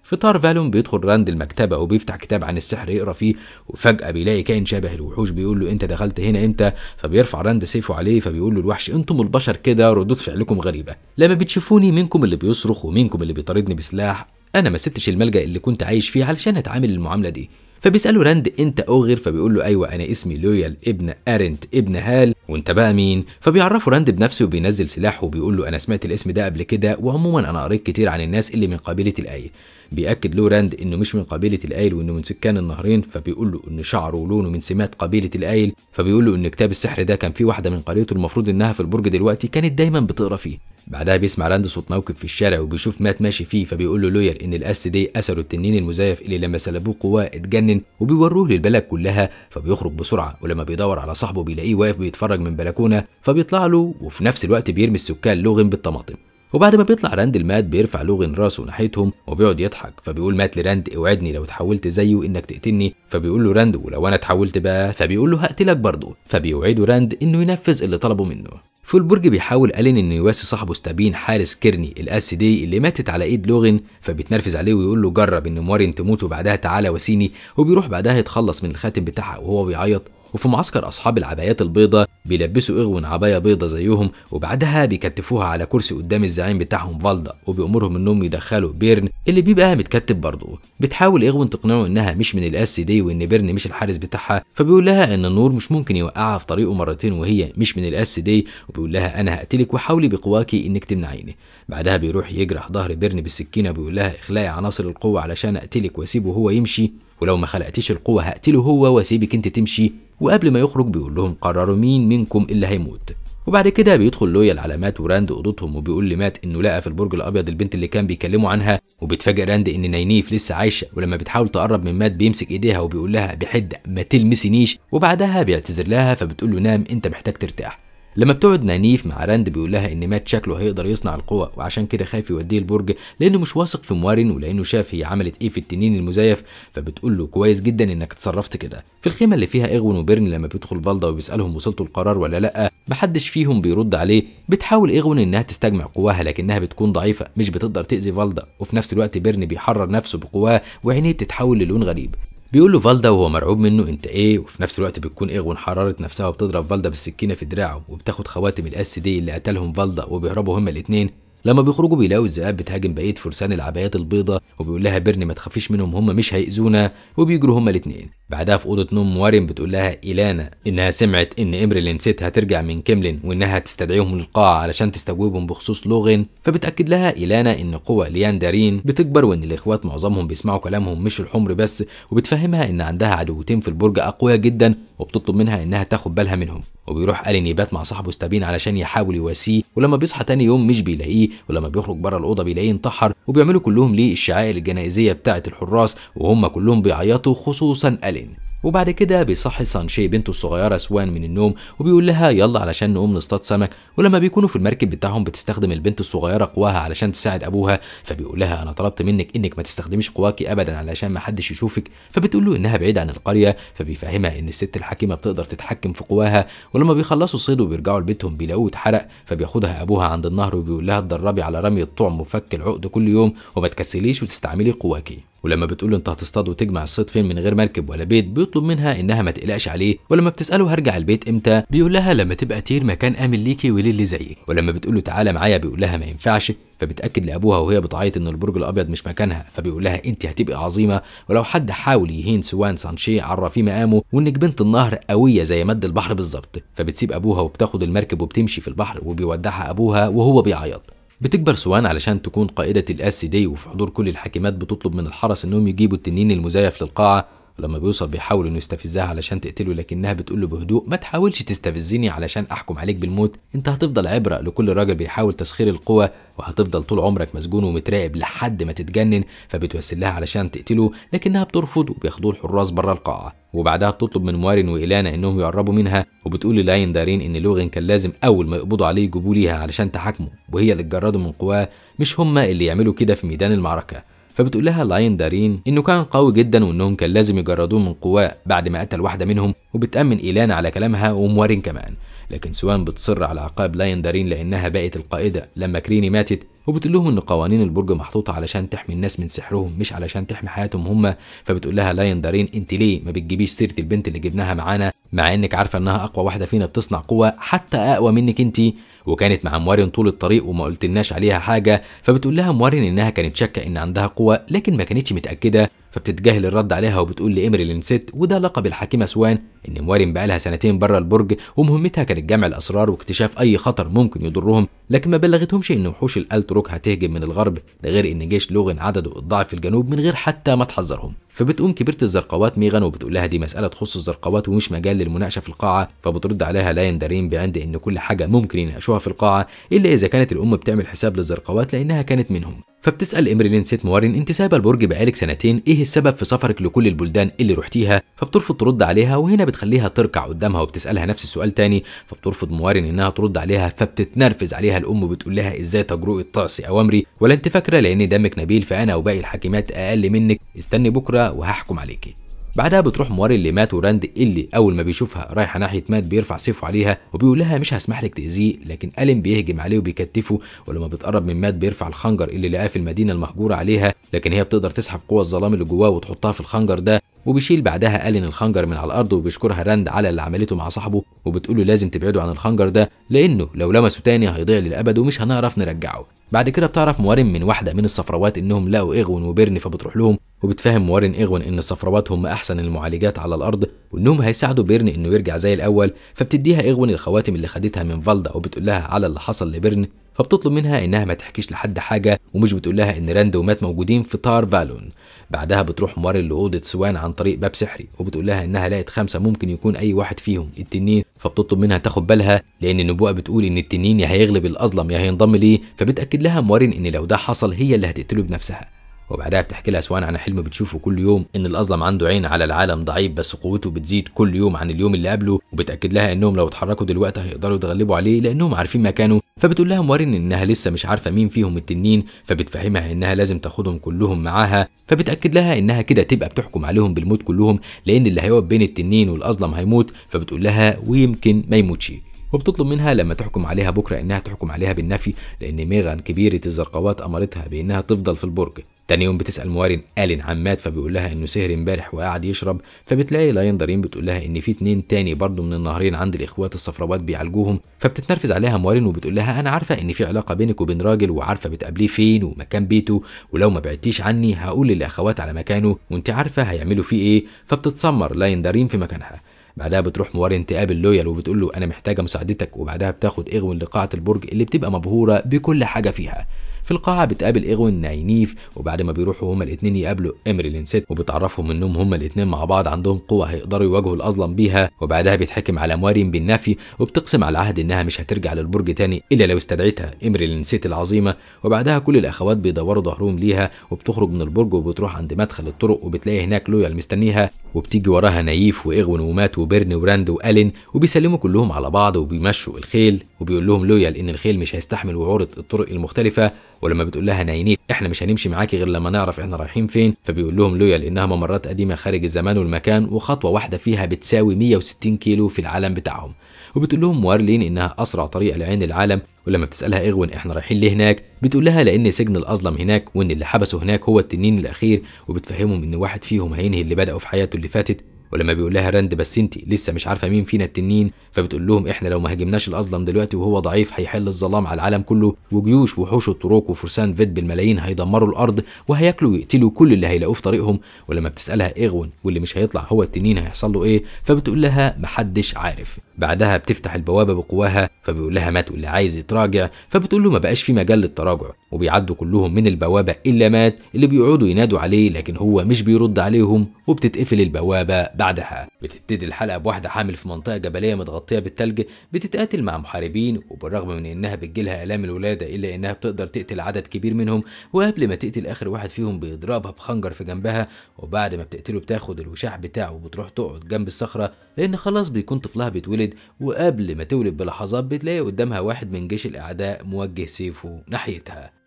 فطار فالون بيدخل راند المكتبة وبيفتح كتاب عن السحر يقرا فيه وفجأة بيلاقي كائن شبه الوحوش بيقول له أنت دخلت هنا إمتى؟ فبيرفع راند سيفه عليه فبيقول له الوحش أنتم البشر كده ردود فعلكم غريبة، لما بتشوفوني منكم اللي بيصرخ ومنكم اللي بيطاردني بسلاح، أنا ما سبتش الملجأ اللي كنت عايش فيه علشان أتعامل المعاملة دي. فبيسأله راند أنت أوغر فبيقول له أيوه أنا اسمي لويال ابن أرنت ابن هال وأنت بقى مين؟ فبيعرفه راند بنفسه وبينزل سلاحه وبيقول له أنا سمعت الاسم ده قبل كده وعموما أنا قريت كتير عن الناس اللي من قبيلة الآية بيأكد لوراند إنه مش من قبيلة الآيل وإنه من سكان النهرين فبيقول له إن شعره ولونه من سمات قبيلة الآيل فبيقول له إن كتاب السحر ده كان في واحدة من قريته المفروض إنها في البرج دلوقتي كانت دايما بتقرا فيه بعدها بيسمع راند صوت موكب في الشارع وبيشوف مات ماشي فيه فبيقول له لويال ان الاس دي اثره التنين المزيف اللي لما سلبوه قواه اتجنن وبيوروه للبلد كلها فبيخرج بسرعه ولما بيدور على صاحبه بيلاقيه واقف بيتفرج من بلكونه فبيطلع له وفي نفس الوقت بيرمي السكان لوغن بالطماطم وبعد ما بيطلع راند المات بيرفع لوغن راسه ناحيتهم وبيقعد يضحك فبيقول مات لراند اوعدني لو اتحولت زيه انك تقتلني فبيقول له راند ولو انا اتحولت بقى فبيقول له هقتلك برضه فبيوعده راند انه ينفذ اللي طلبه منه البرج بيحاول ألين إنه يواسي صاحبه ستابين حارس كيرني الأس دي اللي ماتت على إيد لوغن فبيتنرفز عليه ويقول له جرب إن مورين تموت وبعدها تعالى واسيني وبيروح بعدها يتخلص من الخاتم بتاعها وهو بيعيط وفي معسكر أصحاب العبايات البيضة بيلبسوا إغون عباية بيضة زيهم وبعدها بيكتفوها على كرسي قدام الزعيم بتاعهم فالدا وبيأمرهم إنهم يدخلوا بيرن اللي بيبقى متكتب برضه بتحاول إغون تقنعه إنها مش من الأس دي وإن بيرن مش الحارس بتاعها فبيقول لها إن النور مش ممكن يوقعها في طريقه مرتين وهي مش من الأس دي وبيقول لها أنا هقتلك وحاولي بقواكي إنك تمنعيني بعدها بيروح يجرح ظهر بيرن بالسكينة بيقول لها اخلعي عناصر القوة علشان أقتلك وأسيبه هو يمشي ولو ما خلقتيش القوة هقتله هو واسيبك انت تمشي وقبل ما يخرج بيقول لهم قرروا مين منكم اللي هيموت وبعد كده بيدخل لويا العلامات وراند اوضتهم وبيقول لمات انه لقى في البرج الابيض البنت اللي كان بيكلموا عنها وبيتفاجئ راند ان نينيف لسه عايشه ولما بتحاول تقرب من مات بيمسك ايديها وبيقول لها بحد ما تلمسنيش وبعدها بيعتذر لها فبتقول له نام انت محتاج ترتاح لما بتقعد نانيف مع راند بيقول لها ان مات شكله هيقدر يصنع القوة وعشان كده خايف يوديه البرج لانه مش واثق في موارن ولانه شاف هي عملت ايه في التنين المزيف فبتقول له كويس جدا انك اتصرفت كده في الخيمة اللي فيها اغون وبيرن لما بيدخل فالدا وبيسالهم وصلتوا القرار ولا لا محدش فيهم بيرد عليه بتحاول اغون انها تستجمع قواها لكنها بتكون ضعيفة مش بتقدر تأذي فالدا وفي نفس الوقت بيرن بيحرر نفسه بقواه وعينيه بتتحول للون غريب بيقول له فالدا وهو مرعوب منه انت ايه وفي نفس الوقت بتكون اغون حراره نفسها وبتضرب فالدا بالسكينه في دراعه وبتاخد خواتم الاس دي اللي قتلهم فالدا وبيهربوا هما الاتنين لما بيخرجوا بيلاقوا الذئاب بتهاجم بقيه فرسان العبايات البيضة وبيقول لها بيرني ما تخافيش منهم هم مش هيأذونا وبيجروا هما الاثنين بعدها في اوضه نوم وارين بتقول لها ايلانا انها سمعت ان اللي ست هترجع من كيملن وانها تستدعيهم للقاعه علشان تستجوبهم بخصوص لوغين فبتاكد لها ايلانا ان قوى لياندارين بتكبر وان الاخوات معظمهم بيسمعوا كلامهم مش الحمر بس وبتفهمها ان عندها عدوتين في البرج اقوياء جدا وبتطلب منها انها تاخد بالها منهم وبيروح قال يبات مع صاحبه ستابين علشان يحاول يواسيه ولما بيصحى تاني يوم مش بيلاقيه ولما بيخرج بره الاوضه بيلاقيه انتحر وبيعملوا كلهم ليه الشعائر الجنائزيه بتاعه الحراس وهم كلهم بيعيطوا خصوصا الين وبعد كده بيصحي سانشي بنته الصغيره سوان من النوم وبيقول لها يلا علشان نقوم نصطاد سمك ولما بيكونوا في المركب بتاعهم بتستخدم البنت الصغيره قواها علشان تساعد ابوها فبيقول لها انا طلبت منك انك ما تستخدميش قواكي ابدا علشان ما حدش يشوفك فبتقول له انها بعيده عن القريه فبيفهمها ان الست الحكيمه بتقدر تتحكم في قواها ولما بيخلصوا صيد وبيرجعوا لبيتهم بيلاقوه اتحرق فبياخدها ابوها عند النهر وبيقول لها اتدربي على رمي الطعم وفك العقد كل يوم وما تكسليش وتستعملي قواكي ولما بتقول له انت هتصطاد وتجمع الصيد فين من غير مركب ولا بيت بيطلب منها انها ما تقلقش عليه ولما بتساله هرجع البيت امتى بيقول لها لما تبقى تير مكان امن ليكي وللي زيك ولما بتقول له تعالى معايا بيقول لها ما ينفعش فبتاكد لابوها وهي بتعيط ان البرج الابيض مش مكانها فبيقول لها انت هتبقي عظيمه ولو حد حاول يهين سوان سانشي عرفيه مقامه وانك بنت النهر قويه زي مد البحر بالظبط فبتسيب ابوها وبتاخد المركب وبتمشي في البحر وبيودعها ابوها وهو بيعيط بتكبر سوان علشان تكون قائدة الأس دي وفي حضور كل الحاكمات بتطلب من الحرس إنهم يجيبوا التنين المزيف للقاعة لما بيوصل بيحاول انه يستفزها علشان تقتله لكنها بتقول له بهدوء ما تحاولش تستفزني علشان احكم عليك بالموت انت هتفضل عبره لكل راجل بيحاول تسخير القوه وهتفضل طول عمرك مسجون ومتراقب لحد ما تتجنن فبتوسل لها علشان تقتله لكنها بترفض وبياخدوه الحراس بره القاعه وبعدها بتطلب من موارن وايلانا انهم يقربوا منها وبتقول للعين دارين ان لوغن كان لازم اول ما يقبضوا عليه يجيبوا ليها علشان تحاكمه وهي اللي اتجردوا من قواه مش هما اللي يعملوا كده في ميدان المعركه فبتقول لها لاين دارين انه كان قوي جدا وانهم كان لازم يجردوه من قواه بعد ما قتل واحده منهم وبتامن ايلان على كلامها وموارين كمان لكن سوان بتصر على عقاب لاين دارين لانها بقت القائده لما كريني ماتت وبتقول لهم ان قوانين البرج محطوطه علشان تحمي الناس من سحرهم مش علشان تحمي حياتهم هم فبتقول لها لا يندرين انت ليه ما بتجيبيش سيره البنت اللي جبناها معانا مع انك عارفه انها اقوى واحده فينا بتصنع قوه حتى اقوى منك انت وكانت مع موارن طول الطريق وما قلتلناش عليها حاجه فبتقول لها موارن انها كانت شاكه ان عندها قوه لكن ما كانتش متاكده فبتتجاهل الرد عليها وبتقول اللي نسيت وده لقب الحكيمة سوان إن موارن بقالها سنتين بره البرج ومهمتها كانت جمع الأسرار واكتشاف أي خطر ممكن يضرهم لكن ما بلغتهمش إن وحوش الألترو تمرك هتهجم من الغرب ده غير ان جيش لوغن عدده اتضاعف في الجنوب من غير حتى ما تحذرهم فبتقوم كبيرة الزرقاوات ميغان وبتقول لها دي مسألة تخص الزرقاوات ومش مجال للمناقشة في القاعة فبترد عليها لا يندرين بعند إن كل حاجة ممكن يناقشوها في القاعة إلا إذا كانت الأم بتعمل حساب للزرقاوات لأنها كانت منهم فبتسأل إمريلين سيت موارن أنت سايبة البرج بقالك سنتين إيه السبب في سفرك لكل البلدان اللي رحتيها فبترفض ترد عليها وهنا بتخليها تركع قدامها وبتسألها نفس السؤال تاني فبترفض موارن إنها ترد عليها فبتتنرفز عليها الأم وبتقول لها إزاي تجرؤ رأس أوامري ولا أنت فاكرة لأن دمك نبيل فأنا وباقي الحاكمات أقل منك استني بكرة وهحكم عليكي بعدها بتروح مواري اللي مات وراند اللي اول ما بيشوفها رايحه ناحيه مات بيرفع سيفه عليها وبيقول لها مش هسمح لك تاذيه لكن الم بيهجم عليه وبيكتفه ولما بتقرب من مات بيرفع الخنجر اللي لقاه في المدينه المهجوره عليها لكن هي بتقدر تسحب قوه الظلام اللي جواه وتحطها في الخنجر ده وبيشيل بعدها ألين الخنجر من على الأرض وبيشكرها راند على اللي عملته مع صاحبه وبتقوله لازم تبعدوا عن الخنجر ده لأنه لو لمسه تاني هيضيع للأبد ومش هنعرف نرجعه بعد كده بتعرف موارن من واحدة من الصفروات إنهم لقوا إغون وبيرن فبتروح لهم وبتفهم موارن إغون إن الصفروات هم أحسن المعالجات على الأرض وإنهم هيساعدوا بيرن إنه يرجع زي الأول فبتديها إغون الخواتم اللي خدتها من فالدا وبتقول لها على اللي حصل لبيرن فبتطلب منها انها ما تحكيش لحد حاجه ومش بتقول لها ان راند ومات موجودين في طار فالون بعدها بتروح موري لأوضة سوان عن طريق باب سحري وبتقول لها إنها لقت خمسة ممكن يكون أي واحد فيهم التنين فبتطلب منها تاخد بالها لأن النبوءة بتقول إن التنين يا هيغلب الأظلم يا هينضم ليه فبتأكد لها مورين إن لو ده حصل هي اللي هتقتله بنفسها وبعدها بتحكي لها سوان عن حلم بتشوفه كل يوم ان الأظلم عنده عين على العالم ضعيف بس قوته بتزيد كل يوم عن اليوم اللي قبله وبتأكد لها انهم لو اتحركوا دلوقتي هيقدروا يتغلبوا عليه لانهم عارفين مكانه فبتقول لها مورين انها لسه مش عارفة مين فيهم التنين فبتفهمها انها لازم تاخدهم كلهم معاها فبتأكد لها انها كده تبقى بتحكم عليهم بالموت كلهم لان اللي هيقف بين التنين والأظلم هيموت فبتقول لها ويمكن ما يموتش وبتطلب منها لما تحكم عليها بكرة إنها تحكم عليها بالنفي لأن ميغان كبيرة الزرقاوات أمرتها بإنها تفضل في البرج تاني يوم بتسأل موارن آلين عن مات فبيقول لها إنه سهر امبارح وقعد يشرب فبتلاقي لاين دارين بتقول لها إن في اتنين تاني برضه من النهرين عند الإخوات الصفراوات بيعالجوهم فبتتنرفز عليها موارن وبتقول لها أنا عارفة إن في علاقة بينك وبين راجل وعارفة بتقابليه فين ومكان بيته ولو ما بعدتيش عني هقول للأخوات على مكانه وأنت عارفة هيعملوا فيه إيه فبتتسمر دارين في مكانها بعدها بتروح مواري تقابل لويال وبتقول له انا محتاجه مساعدتك وبعدها بتاخد اغوين لقاعه البرج اللي بتبقى مبهوره بكل حاجه فيها في القاعة بتقابل إيغون ناينيف وبعد ما بيروحوا هما الاتنين يقابلوا إمريلين ست وبتعرفهم إنهم هما الاتنين مع بعض عندهم قوة هيقدروا يواجهوا الأظلم بيها وبعدها بيتحكم على موارين بالنفي وبتقسم على العهد إنها مش هترجع للبرج تاني إلا لو استدعتها إمريلين ست العظيمة وبعدها كل الأخوات بيدوروا ظهرهم ليها وبتخرج من البرج وبتروح عند مدخل الطرق وبتلاقي هناك لويال مستنيها وبتيجي وراها نايف وإيغون ومات وبيرن وراند وألين وبيسلموا كلهم على بعض وبيمشوا الخيل وبيقول لهم لويال ان الخيل مش هيستحمل وعوره الطرق المختلفه ولما بتقول لها ناينيت احنا مش هنمشي معاكي غير لما نعرف احنا رايحين فين فبيقول لهم لويال انها ممرات قديمه خارج الزمان والمكان وخطوه واحده فيها بتساوي 160 كيلو في العالم بتاعهم وبتقول لهم وارلين انها اسرع طريقه لعين العالم ولما بتسالها اغوين احنا رايحين ليه هناك بتقول لها لان سجن الاظلم هناك وان اللي حبسه هناك هو التنين الاخير وبتفهمهم ان واحد فيهم هينهي اللي بداه في حياته اللي فاتت ولما بيقول لها رند بس انت لسه مش عارفه مين فينا التنين فبتقول لهم احنا لو ما هاجمناش الاظلم دلوقتي وهو ضعيف هيحل الظلام على العالم كله وجيوش وحوش الطروق وفرسان فيد بالملايين هيدمروا الارض وهياكلوا ويقتلوا كل اللي هيلاقوه في طريقهم ولما بتسالها اغون واللي مش هيطلع هو التنين هيحصل له ايه فبتقول لها محدش عارف بعدها بتفتح البوابه بقواها فبيقول لها مات واللي عايز يتراجع فبتقول له ما بقاش في مجال للتراجع وبيعدوا كلهم من البوابه الا مات اللي بيقعدوا ينادوا عليه لكن هو مش بيرد عليهم وبتتقفل البوابه بعدها بتبتدي الحلقة بواحدة حامل في منطقة جبلية متغطية بالتلج بتتقاتل مع محاربين وبالرغم من انها بتجيلها الام الولادة الا انها بتقدر تقتل عدد كبير منهم وقبل ما تقتل اخر واحد فيهم بيضربها بخنجر في جنبها وبعد ما بتقتله بتاخد الوشاح بتاعه وبتروح تقعد جنب الصخرة لان خلاص بيكون طفلها بيتولد وقبل ما تولد بلحظات بتلاقي قدامها واحد من جيش الاعداء موجه سيفه ناحيتها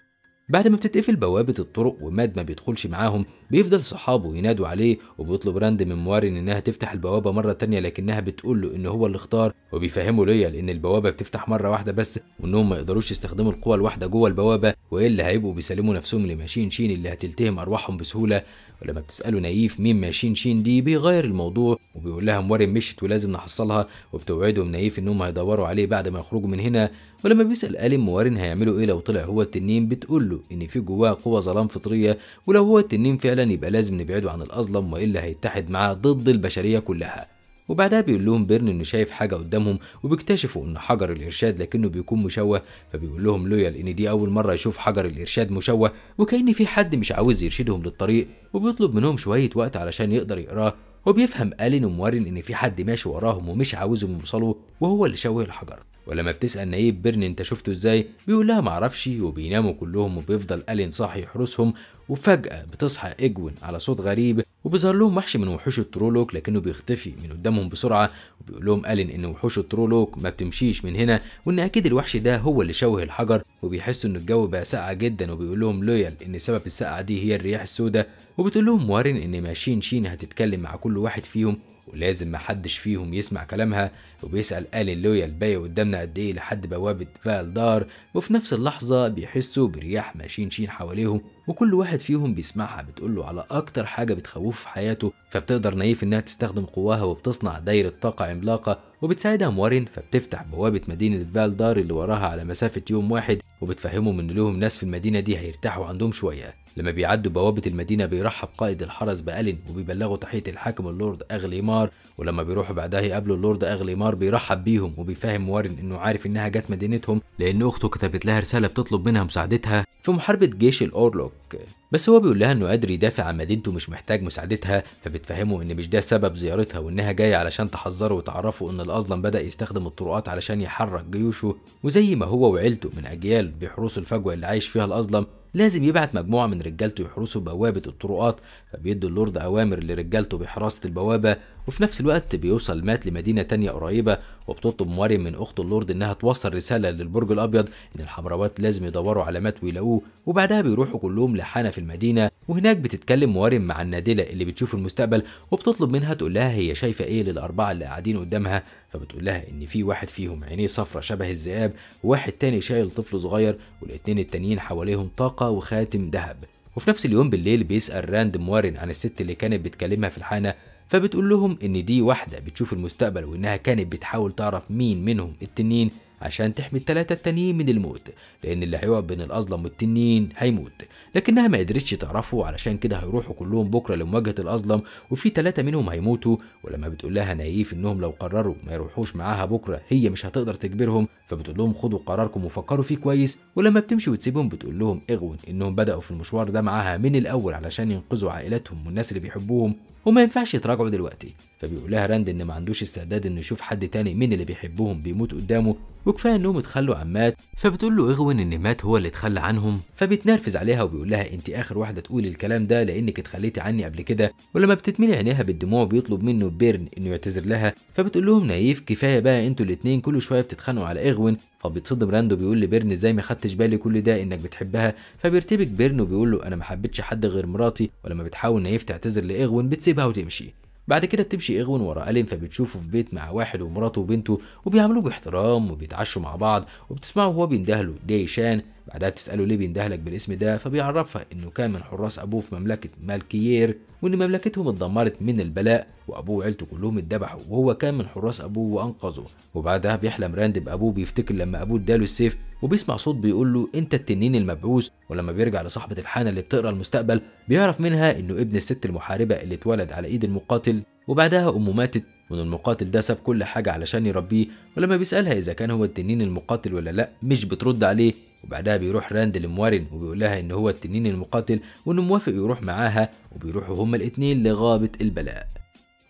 بعد ما بتتقفل بوابة الطرق وماد ما بيدخلش معاهم بيفضل صحابه ينادوا عليه وبيطلب راند من موارن انها تفتح البوابة مرة تانية لكنها بتقول له ان هو اللي اختار وبيفهموا ليا لان البوابة بتفتح مرة واحدة بس وانهم ما يقدروش يستخدموا القوة الواحدة جوه البوابة والا هيبقوا بيسلموا نفسهم لماشين شين اللي هتلتهم ارواحهم بسهولة ولما بتسأله نايف مين ماشين شين دي بيغير الموضوع وبيقول لها موارن مشت ولازم نحصلها وبتوعدهم نايف انهم هيدوروا عليه بعد ما يخرجوا من هنا ولما بيسأل ألم وارن هيعملوا إيه لو طلع هو التنين بتقول له إن في جواه قوة ظلام فطرية ولو هو التنين فعلا يبقى لازم نبعده عن الأظلم وإلا هيتحد معاه ضد البشرية كلها وبعدها بيقول لهم بيرن انه شايف حاجه قدامهم وبيكتشفوا ان حجر الارشاد لكنه بيكون مشوه فبيقول لهم لويال ان دي اول مره يشوف حجر الارشاد مشوه وكأن في حد مش عاوز يرشدهم للطريق وبيطلب منهم شويه وقت علشان يقدر يقراه وبيفهم الين ومورن ان في حد ماشي وراهم ومش عاوزهم يوصلوا وهو اللي شوه الحجر ولما بتسأل نايب بيرن انت شفته ازاي بيقول لها معرفش وبيناموا كلهم وبيفضل ألين صاحي يحرسهم وفجأة بتصحى إجوين على صوت غريب وبيظهر لهم وحش من وحوش الترولوك لكنه بيختفي من قدامهم بسرعة وبيقول لهم ألين إن وحوش الترولوك ما بتمشيش من هنا وإن أكيد الوحش ده هو اللي شوه الحجر وبيحسوا إن الجو بقى ساقع جدا وبيقول لهم لويال إن سبب الساقعة دي هي الرياح السوداء وبتقول لهم وارن إن ماشين شين هتتكلم مع كل واحد فيهم ولازم محدش فيهم يسمع كلامها وبيسأل اللويا الباقي قدامنا قد ايه لحد بوابة فالدار وفي نفس اللحظة بيحسوا برياح ماشين شين حواليهم وكل واحد فيهم بيسمعها له على أكتر حاجة بتخوفه في حياته فبتقدر نايف إنها تستخدم قواها وبتصنع دايرة طاقة عملاقة وبتساعدها مورين فبتفتح بوابة مدينة فالدار اللي وراها على مسافة يوم واحد وبتفهمهم إن لهم ناس في المدينة دي هيرتاحوا عندهم شوية لما بيعدوا بوابة المدينة بيرحب قائد الحرس بألين وبيبلغوا تحية الحاكم اللورد أغليمار ولما بيروحوا بعدها يقابلوا اللورد أغليمار بيرحب بيهم وبيفهم مورين إنه عارف إنها جت مدينتهم لأن أخته كتبت لها رسالة بتطلب منها مساعدتها في محاربة جيش الأورلوك بس هو بيقول لها انه قادر يدافع عن مدينته مش محتاج مساعدتها فبتفهمه ان مش ده سبب زيارتها وانها جايه علشان تحذره وتعرفه ان الاظلم بدا يستخدم الطرقات علشان يحرك جيوشه وزي ما هو وعيلته من اجيال بيحرسوا الفجوه اللي عايش فيها الاظلم لازم يبعت مجموعه من رجالته يحرسوا بوابه الطرقات فبيدوا اللورد اوامر لرجالته بحراسه البوابه وفي نفس الوقت بيوصل مات لمدينة تانية قريبة وبتطلب مواري من أخته اللورد إنها توصل رسالة للبرج الأبيض إن الحمراوات لازم يدوروا على مات ويلاقوه وبعدها بيروحوا كلهم لحانة في المدينة وهناك بتتكلم مواري مع النادلة اللي بتشوف المستقبل وبتطلب منها تقول لها هي شايفة إيه للأربعة اللي قاعدين قدامها فبتقول لها إن في واحد فيهم عينيه صفرة شبه الذئاب وواحد تاني شايل طفل صغير والاتنين التانيين حواليهم طاقة وخاتم ذهب وفي نفس اليوم بالليل بيسأل راند موارن عن الست اللي كانت بتكلمها في الحانة فبتقول لهم ان دي واحده بتشوف المستقبل وانها كانت بتحاول تعرف مين منهم التنين عشان تحمي التلاتة التانيين من الموت لأن اللي هيقعد بين الأظلم والتنين هيموت لكنها ما قدرتش تعرفه علشان كده هيروحوا كلهم بكرة لمواجهة الأظلم وفي تلاتة منهم هيموتوا ولما بتقول لها نايف إنهم لو قرروا ما يروحوش معاها بكرة هي مش هتقدر تجبرهم فبتقول لهم خدوا قراركم وفكروا فيه كويس ولما بتمشي وتسيبهم بتقول لهم اغون إنهم بدأوا في المشوار ده معاها من الأول علشان ينقذوا عائلتهم والناس اللي بيحبوهم وما ينفعش يتراجعوا دلوقتي فبيقول لها راند ان ما عندوش استعداد انه يشوف حد تاني من اللي بيحبهم بيموت قدامه وكفايه انهم اتخلوا عن مات فبتقول له اغون ان مات هو اللي اتخلى عنهم فبيتنرفز عليها وبيقول لها انت اخر واحده تقولي الكلام ده لانك اتخليتي عني قبل كده ولما بتتملي عينيها بالدموع بيطلب منه بيرن انه يعتذر لها فبتقول لهم نايف كفايه بقى انتوا الاتنين كل شويه بتتخانقوا على اغون فبيتصدم راندو بيقول لبيرن ازاي ما خدتش بالي كل ده انك بتحبها فبيرتبك بيرن وبيقول له انا ما حبيتش حد غير مراتي ولما بتحاول نايف تعتذر لاغون بتسيبها وتمشي بعد كده بتمشي اغون ورا الين فبتشوفه في بيت مع واحد ومراته وبنته وبيعاملوه باحترام وبيتعشوا مع بعض وبتسمعه وهو بيندهله دايشان بعدها بتسأله ليه بيندهلك بالاسم ده فبيعرفها إنه كان من حراس أبوه في مملكة مالكيير وإن مملكتهم اتدمرت من البلاء وأبوه وعيلته كلهم اتذبحوا وهو كان من حراس أبوه وأنقذه وبعدها بيحلم راند بأبوه بيفتكر لما أبوه اداله السيف وبيسمع صوت بيقول له أنت التنين المبعوث ولما بيرجع لصاحبة الحانة اللي بتقرا المستقبل بيعرف منها إنه ابن الست المحاربة اللي اتولد على إيد المقاتل وبعدها أمه ماتت وان المقاتل ده ساب كل حاجه علشان يربيه ولما بيسالها اذا كان هو التنين المقاتل ولا لا مش بترد عليه وبعدها بيروح راند لموارن وبيقول لها ان هو التنين المقاتل وانه موافق يروح معاها وبيروحوا هما الاتنين لغابه البلاء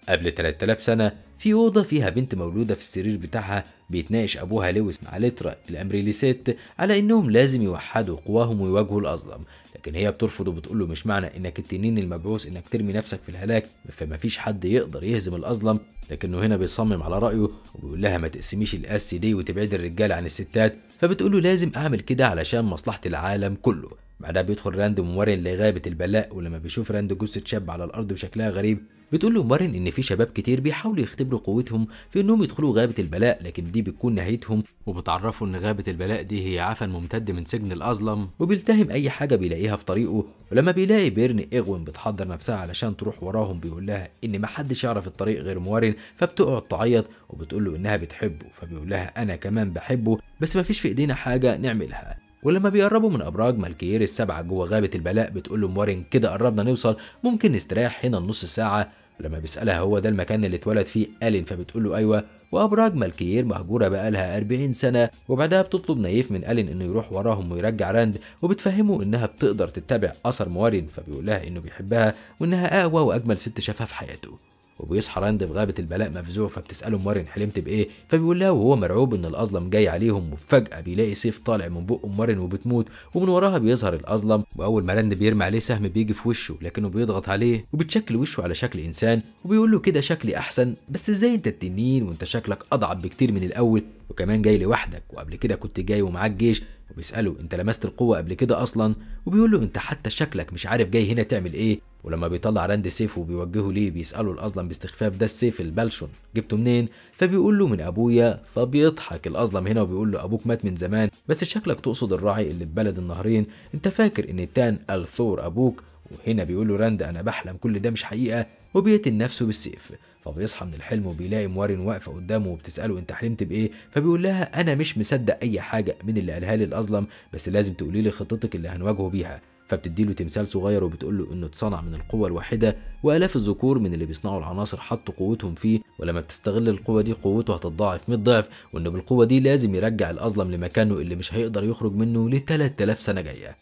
قبل 3000 سنة في أوضة فيها بنت مولودة في السرير بتاعها بيتناقش أبوها لويس مع لترا الأمريليسيت على إنهم لازم يوحدوا قواهم ويواجهوا الأظلم لكن هي بترفض وبتقول له مش معنى إنك التنين المبعوث إنك ترمي نفسك في الهلاك فمفيش حد يقدر يهزم الأظلم لكنه هنا بيصمم على رأيه وبيقول لها ما تقسميش الأس دي وتبعدي الرجال عن الستات فبتقول له لازم أعمل كده علشان مصلحة العالم كله بعدها بيدخل راند ومورين لغابة البلاء ولما بيشوف راند جثة شاب على الأرض بشكلها غريب بتقول له مارين ان في شباب كتير بيحاولوا يختبروا قوتهم في انهم يدخلوا غابه البلاء لكن دي بتكون نهايتهم وبتعرفه ان غابه البلاء دي هي عفن ممتد من سجن الاظلم وبيلتهم اي حاجه بيلاقيها في طريقه ولما بيلاقي بيرن اغوين بتحضر نفسها علشان تروح وراهم بيقول لها ان محدش يعرف الطريق غير مارين فبتقعد تعيط وبتقول له انها بتحبه فبيقول لها انا كمان بحبه بس مفيش في ايدينا حاجه نعملها ولما بيقربوا من ابراج مالكيير السبعه جوه غابه البلاء بتقول له مارين كده قربنا نوصل ممكن نستريح هنا النص ساعه لما بيسألها هو ده المكان اللي اتولد فيه ألين فبتقول له أيوة وأبراج مالكير مهجورة بقالها 40 سنة وبعدها بتطلب نايف من ألين إنه يروح وراهم ويرجع راند وبتفهمه إنها بتقدر تتبع أثر موارين فبيقول لها إنه بيحبها وإنها أقوى وأجمل ست شافها في حياته وبيصحى راند في غابه البلاء مفزوع فبتساله مارين حلمت بايه فبيقول لها وهو مرعوب ان الاظلم جاي عليهم وفجاه بيلاقي سيف طالع من بق مارين وبتموت ومن وراها بيظهر الاظلم واول ما راند بيرمي عليه سهم بيجي في وشه لكنه بيضغط عليه وبتشكل وشه على شكل انسان وبيقول له كده شكلي احسن بس ازاي انت التنين وانت شكلك اضعف بكتير من الاول وكمان جاي لوحدك وقبل كده كنت جاي ومعاك جيش وبيساله انت لمست القوه قبل كده اصلا وبيقول له انت حتى شكلك مش عارف جاي هنا تعمل ايه ولما بيطلع راند سيف وبيوجهه ليه بيسأله الأظلم باستخفاف ده السيف البلشون جبته منين فبيقول له من أبويا فبيضحك الأظلم هنا وبيقول له أبوك مات من زمان بس شكلك تقصد الراعي اللي بلد النهرين أنت فاكر إن التان الثور أبوك وهنا بيقول له راند أنا بحلم كل ده مش حقيقة وبيقتل نفسه بالسيف فبيصحى من الحلم وبيلاقي موارن واقفه قدامه وبتساله انت حلمت بايه فبيقول لها انا مش مصدق اي حاجه من اللي قالها لي الاظلم بس لازم تقولي لي خطتك اللي هنواجهه بيها فبتديله تمثال صغير وبتقوله انه اتصنع من القوة الواحدة والاف الذكور من اللي بيصنعوا العناصر حطوا قوتهم فيه ولما بتستغل القوة دي قوته هتتضاعف 100 ضعف وانه بالقوة دي لازم يرجع الاظلم لمكانه اللي مش هيقدر يخرج منه ل 3000 سنة جاية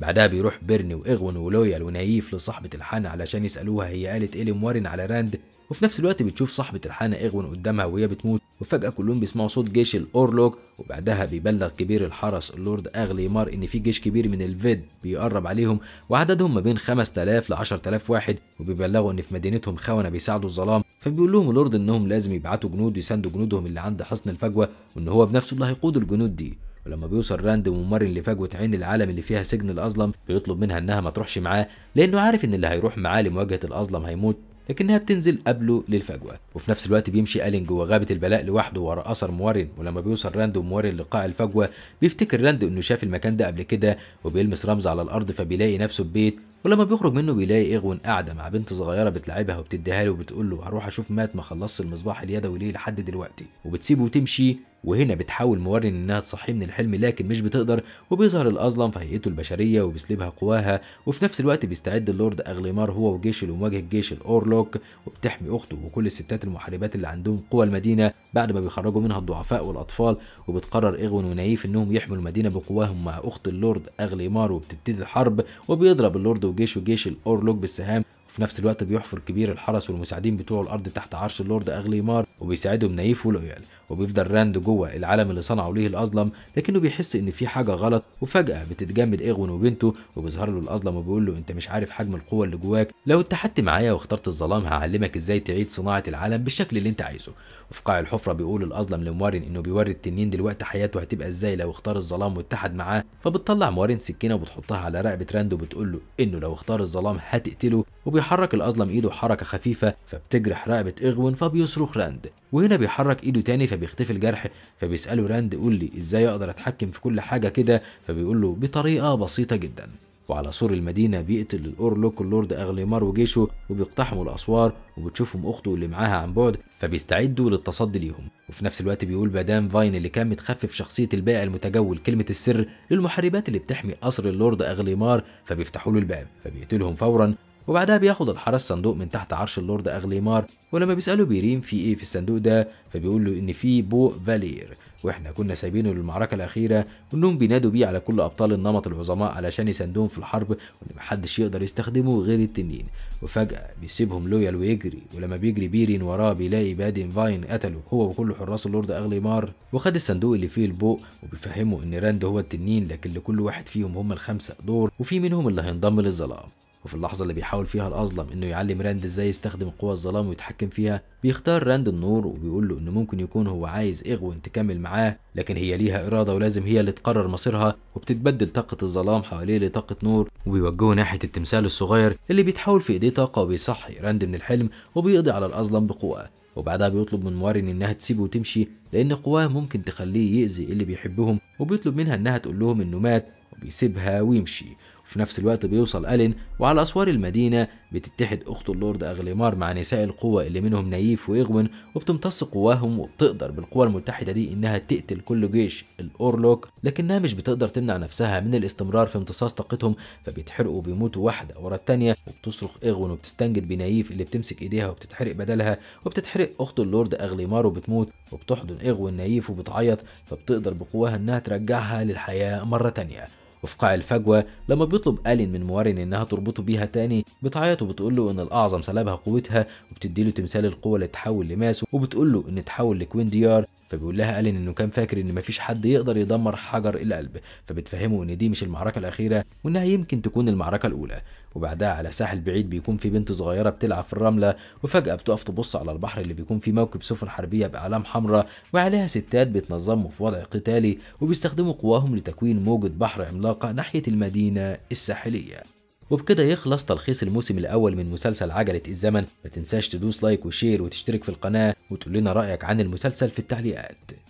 بعدها بيروح بيرني واغون ولويال ونايف لصاحبة الحانة علشان يسألوها هي قالت ايه لمورن على راند وفي نفس الوقت بتشوف صاحبة الحانة اغون قدامها وهي بتموت وفجأة كلهم بيسمعوا صوت جيش الاورلوك وبعدها بيبلغ كبير الحرس اللورد اغليمار ان في جيش كبير من الفيد بيقرب عليهم وعددهم ما بين 5000 ل 10000 واحد وبيبلغوا ان في مدينتهم خونة بيساعدوا الظلام فبيقول لهم اللورد انهم لازم يبعتوا جنود يساندوا جنودهم اللي عند حصن الفجوة وان هو بنفسه اللي هيقود الجنود دي ولما بيوصل راند ممرن لفجوه عين العالم اللي فيها سجن الاظلم بيطلب منها انها ما تروحش معاه لانه عارف ان اللي هيروح معاه لمواجهه الاظلم هيموت لكنها بتنزل قبله للفجوه وفي نفس الوقت بيمشي الين جوه غابه البلاء لوحده ورا اثر مورن ولما بيوصل راند ومورن لقاع الفجوه بيفتكر راند انه شاف المكان ده قبل كده وبيلمس رمز على الارض فبيلاقي نفسه في بيت ولما بيخرج منه بيلاقي اغون قاعده مع بنت صغيره بتلعبها وبتديها له وبتقول له هروح اشوف مات ما خلصش المصباح اليدوي ليه لحد دلوقتي وبتسيبه وتمشي وهنا بتحاول مورن انها تصحيه من الحلم لكن مش بتقدر وبيظهر الاظلم في هيئته البشريه وبيسلبها قواها وفي نفس الوقت بيستعد اللورد اغليمار هو وجيشه لمواجهه جيش الاورلوك وبتحمي اخته وكل الستات المحاربات اللي عندهم قوى المدينه بعد ما بيخرجوا منها الضعفاء والاطفال وبتقرر ايغون ونايف انهم يحموا المدينه بقواهم مع اخت اللورد اغليمار وبتبتدي الحرب وبيضرب اللورد وجيشه جيش الاورلوك بالسهام في نفس الوقت بيحفر كبير الحرس والمساعدين بتوعه الارض تحت عرش اللورد اغليمار وبيساعدهم نايف ولويال وبيفضل راند جوه العالم اللي صنعه ليه الاظلم لكنه بيحس ان في حاجه غلط وفجاه بتتجمد ايغون وبنته وبيظهر له الاظلم وبيقول له انت مش عارف حجم القوه اللي جواك لو اتحدت معايا واخترت الظلام هعلمك ازاي تعيد صناعه العالم بالشكل اللي انت عايزه وفي قاع الحفره بيقول الاظلم لموارن انه بيوري التنين دلوقتي حياته هتبقى ازاي لو اختار الظلام واتحد معاه فبتطلع موارن سكينه وبتحطها على رقبه راند وبتقول له انه لو اختار الظلام هتقتله وبيحرك الاظلم ايده حركه خفيفه فبتجرح رقبه اغون فبيصرخ راند وهنا بيحرك ايده تاني بيختفي الجرح فبيساله راند قول لي ازاي اقدر اتحكم في كل حاجه كده فبيقول له بطريقه بسيطه جدا وعلى سور المدينة بيقتل الأورلوك اللورد أغليمار وجيشه وبيقتحموا الأسوار وبتشوفهم أخته اللي معاها عن بعد فبيستعدوا للتصدي ليهم وفي نفس الوقت بيقول مدام فاين اللي كان متخفف شخصية البائع المتجول كلمة السر للمحاربات اللي بتحمي قصر اللورد أغليمار فبيفتحوا له الباب فبيقتلهم فورا وبعدها بياخد الحرس صندوق من تحت عرش اللورد أغليمار ولما بيسأله بيريم في إيه في الصندوق ده فبيقول له إن في بو فالير واحنا كنا سايبينه للمعركة الأخيرة وإنهم بينادوا بيه على كل أبطال النمط العظماء علشان يساندوهم في الحرب وإن محدش يقدر يستخدمه غير التنين وفجأة بيسيبهم لويال ويجري ولما بيجري بيرين وراه بيلاقي بادين فاين قتله هو وكل حراس اللورد أغليمار وخد الصندوق اللي فيه البو وبيفهمه إن راند هو التنين لكن لكل واحد فيهم هم الخمسة دور وفي منهم اللي هينضم للظلام وفي اللحظة اللي بيحاول فيها الأظلم إنه يعلم راند إزاي يستخدم قوى الظلام ويتحكم فيها بيختار راند النور وبيقول له إنه ممكن يكون هو عايز إغوين تكمل معاه لكن هي ليها إرادة ولازم هي اللي تقرر مصيرها وبتتبدل طاقة الظلام حواليه لطاقة نور وبيوجهه ناحية التمثال الصغير اللي بيتحول في إيديه طاقة وبيصحي راند من الحلم وبيقضي على الأظلم بقوة وبعدها بيطلب من مارين إنها تسيبه وتمشي لأن قواه ممكن تخليه يأذي اللي بيحبهم وبيطلب منها إنها تقول لهم إنه مات وبيسيبها ويمشي في نفس الوقت بيوصل ألين وعلى أسوار المدينة بتتحد أخت اللورد أغليمار مع نساء القوة اللي منهم نايف وإغوين وبتمتص قواهم وبتقدر بالقوى المتحدة دي إنها تقتل كل جيش الأورلوك لكنها مش بتقدر تمنع نفسها من الاستمرار في امتصاص طاقتهم فبيتحرقوا وبيموتوا واحدة ورا التانية وبتصرخ إغوين وبتستنجد بنايف اللي بتمسك إيديها وبتتحرق بدلها وبتتحرق أخت اللورد أغليمار وبتموت وبتحضن إغوين نايف وبتعيط فبتقدر بقواها إنها ترجعها للحياة مرة تانية وفي قاع الفجوة لما بيطلب ألين من مورن إنها تربطه بيها تاني بتعيط وبتقول له إن الأعظم سلبها قوتها وبتدي له تمثال القوة اللي تحول لماسو وبتقول له إن تحول لكوين ديار فبيقول لها ألين إنه كان فاكر إن مفيش حد يقدر يدمر حجر القلب فبتفهمه إن دي مش المعركة الأخيرة وإنها يمكن تكون المعركة الأولى وبعدها على ساحل بعيد بيكون في بنت صغيره بتلعب في الرمله وفجاه بتقف تبص على البحر اللي بيكون فيه موكب سفن حربيه باعلام حمراء وعليها ستات بيتنظموا في وضع قتالي وبيستخدموا قواهم لتكوين موجة بحر عملاقه ناحيه المدينه الساحليه وبكده يخلص تلخيص الموسم الأول من مسلسل عجلة الزمن ما تنساش تدوس لايك وشير وتشترك في القناة وتقول لنا رأيك عن المسلسل في التعليقات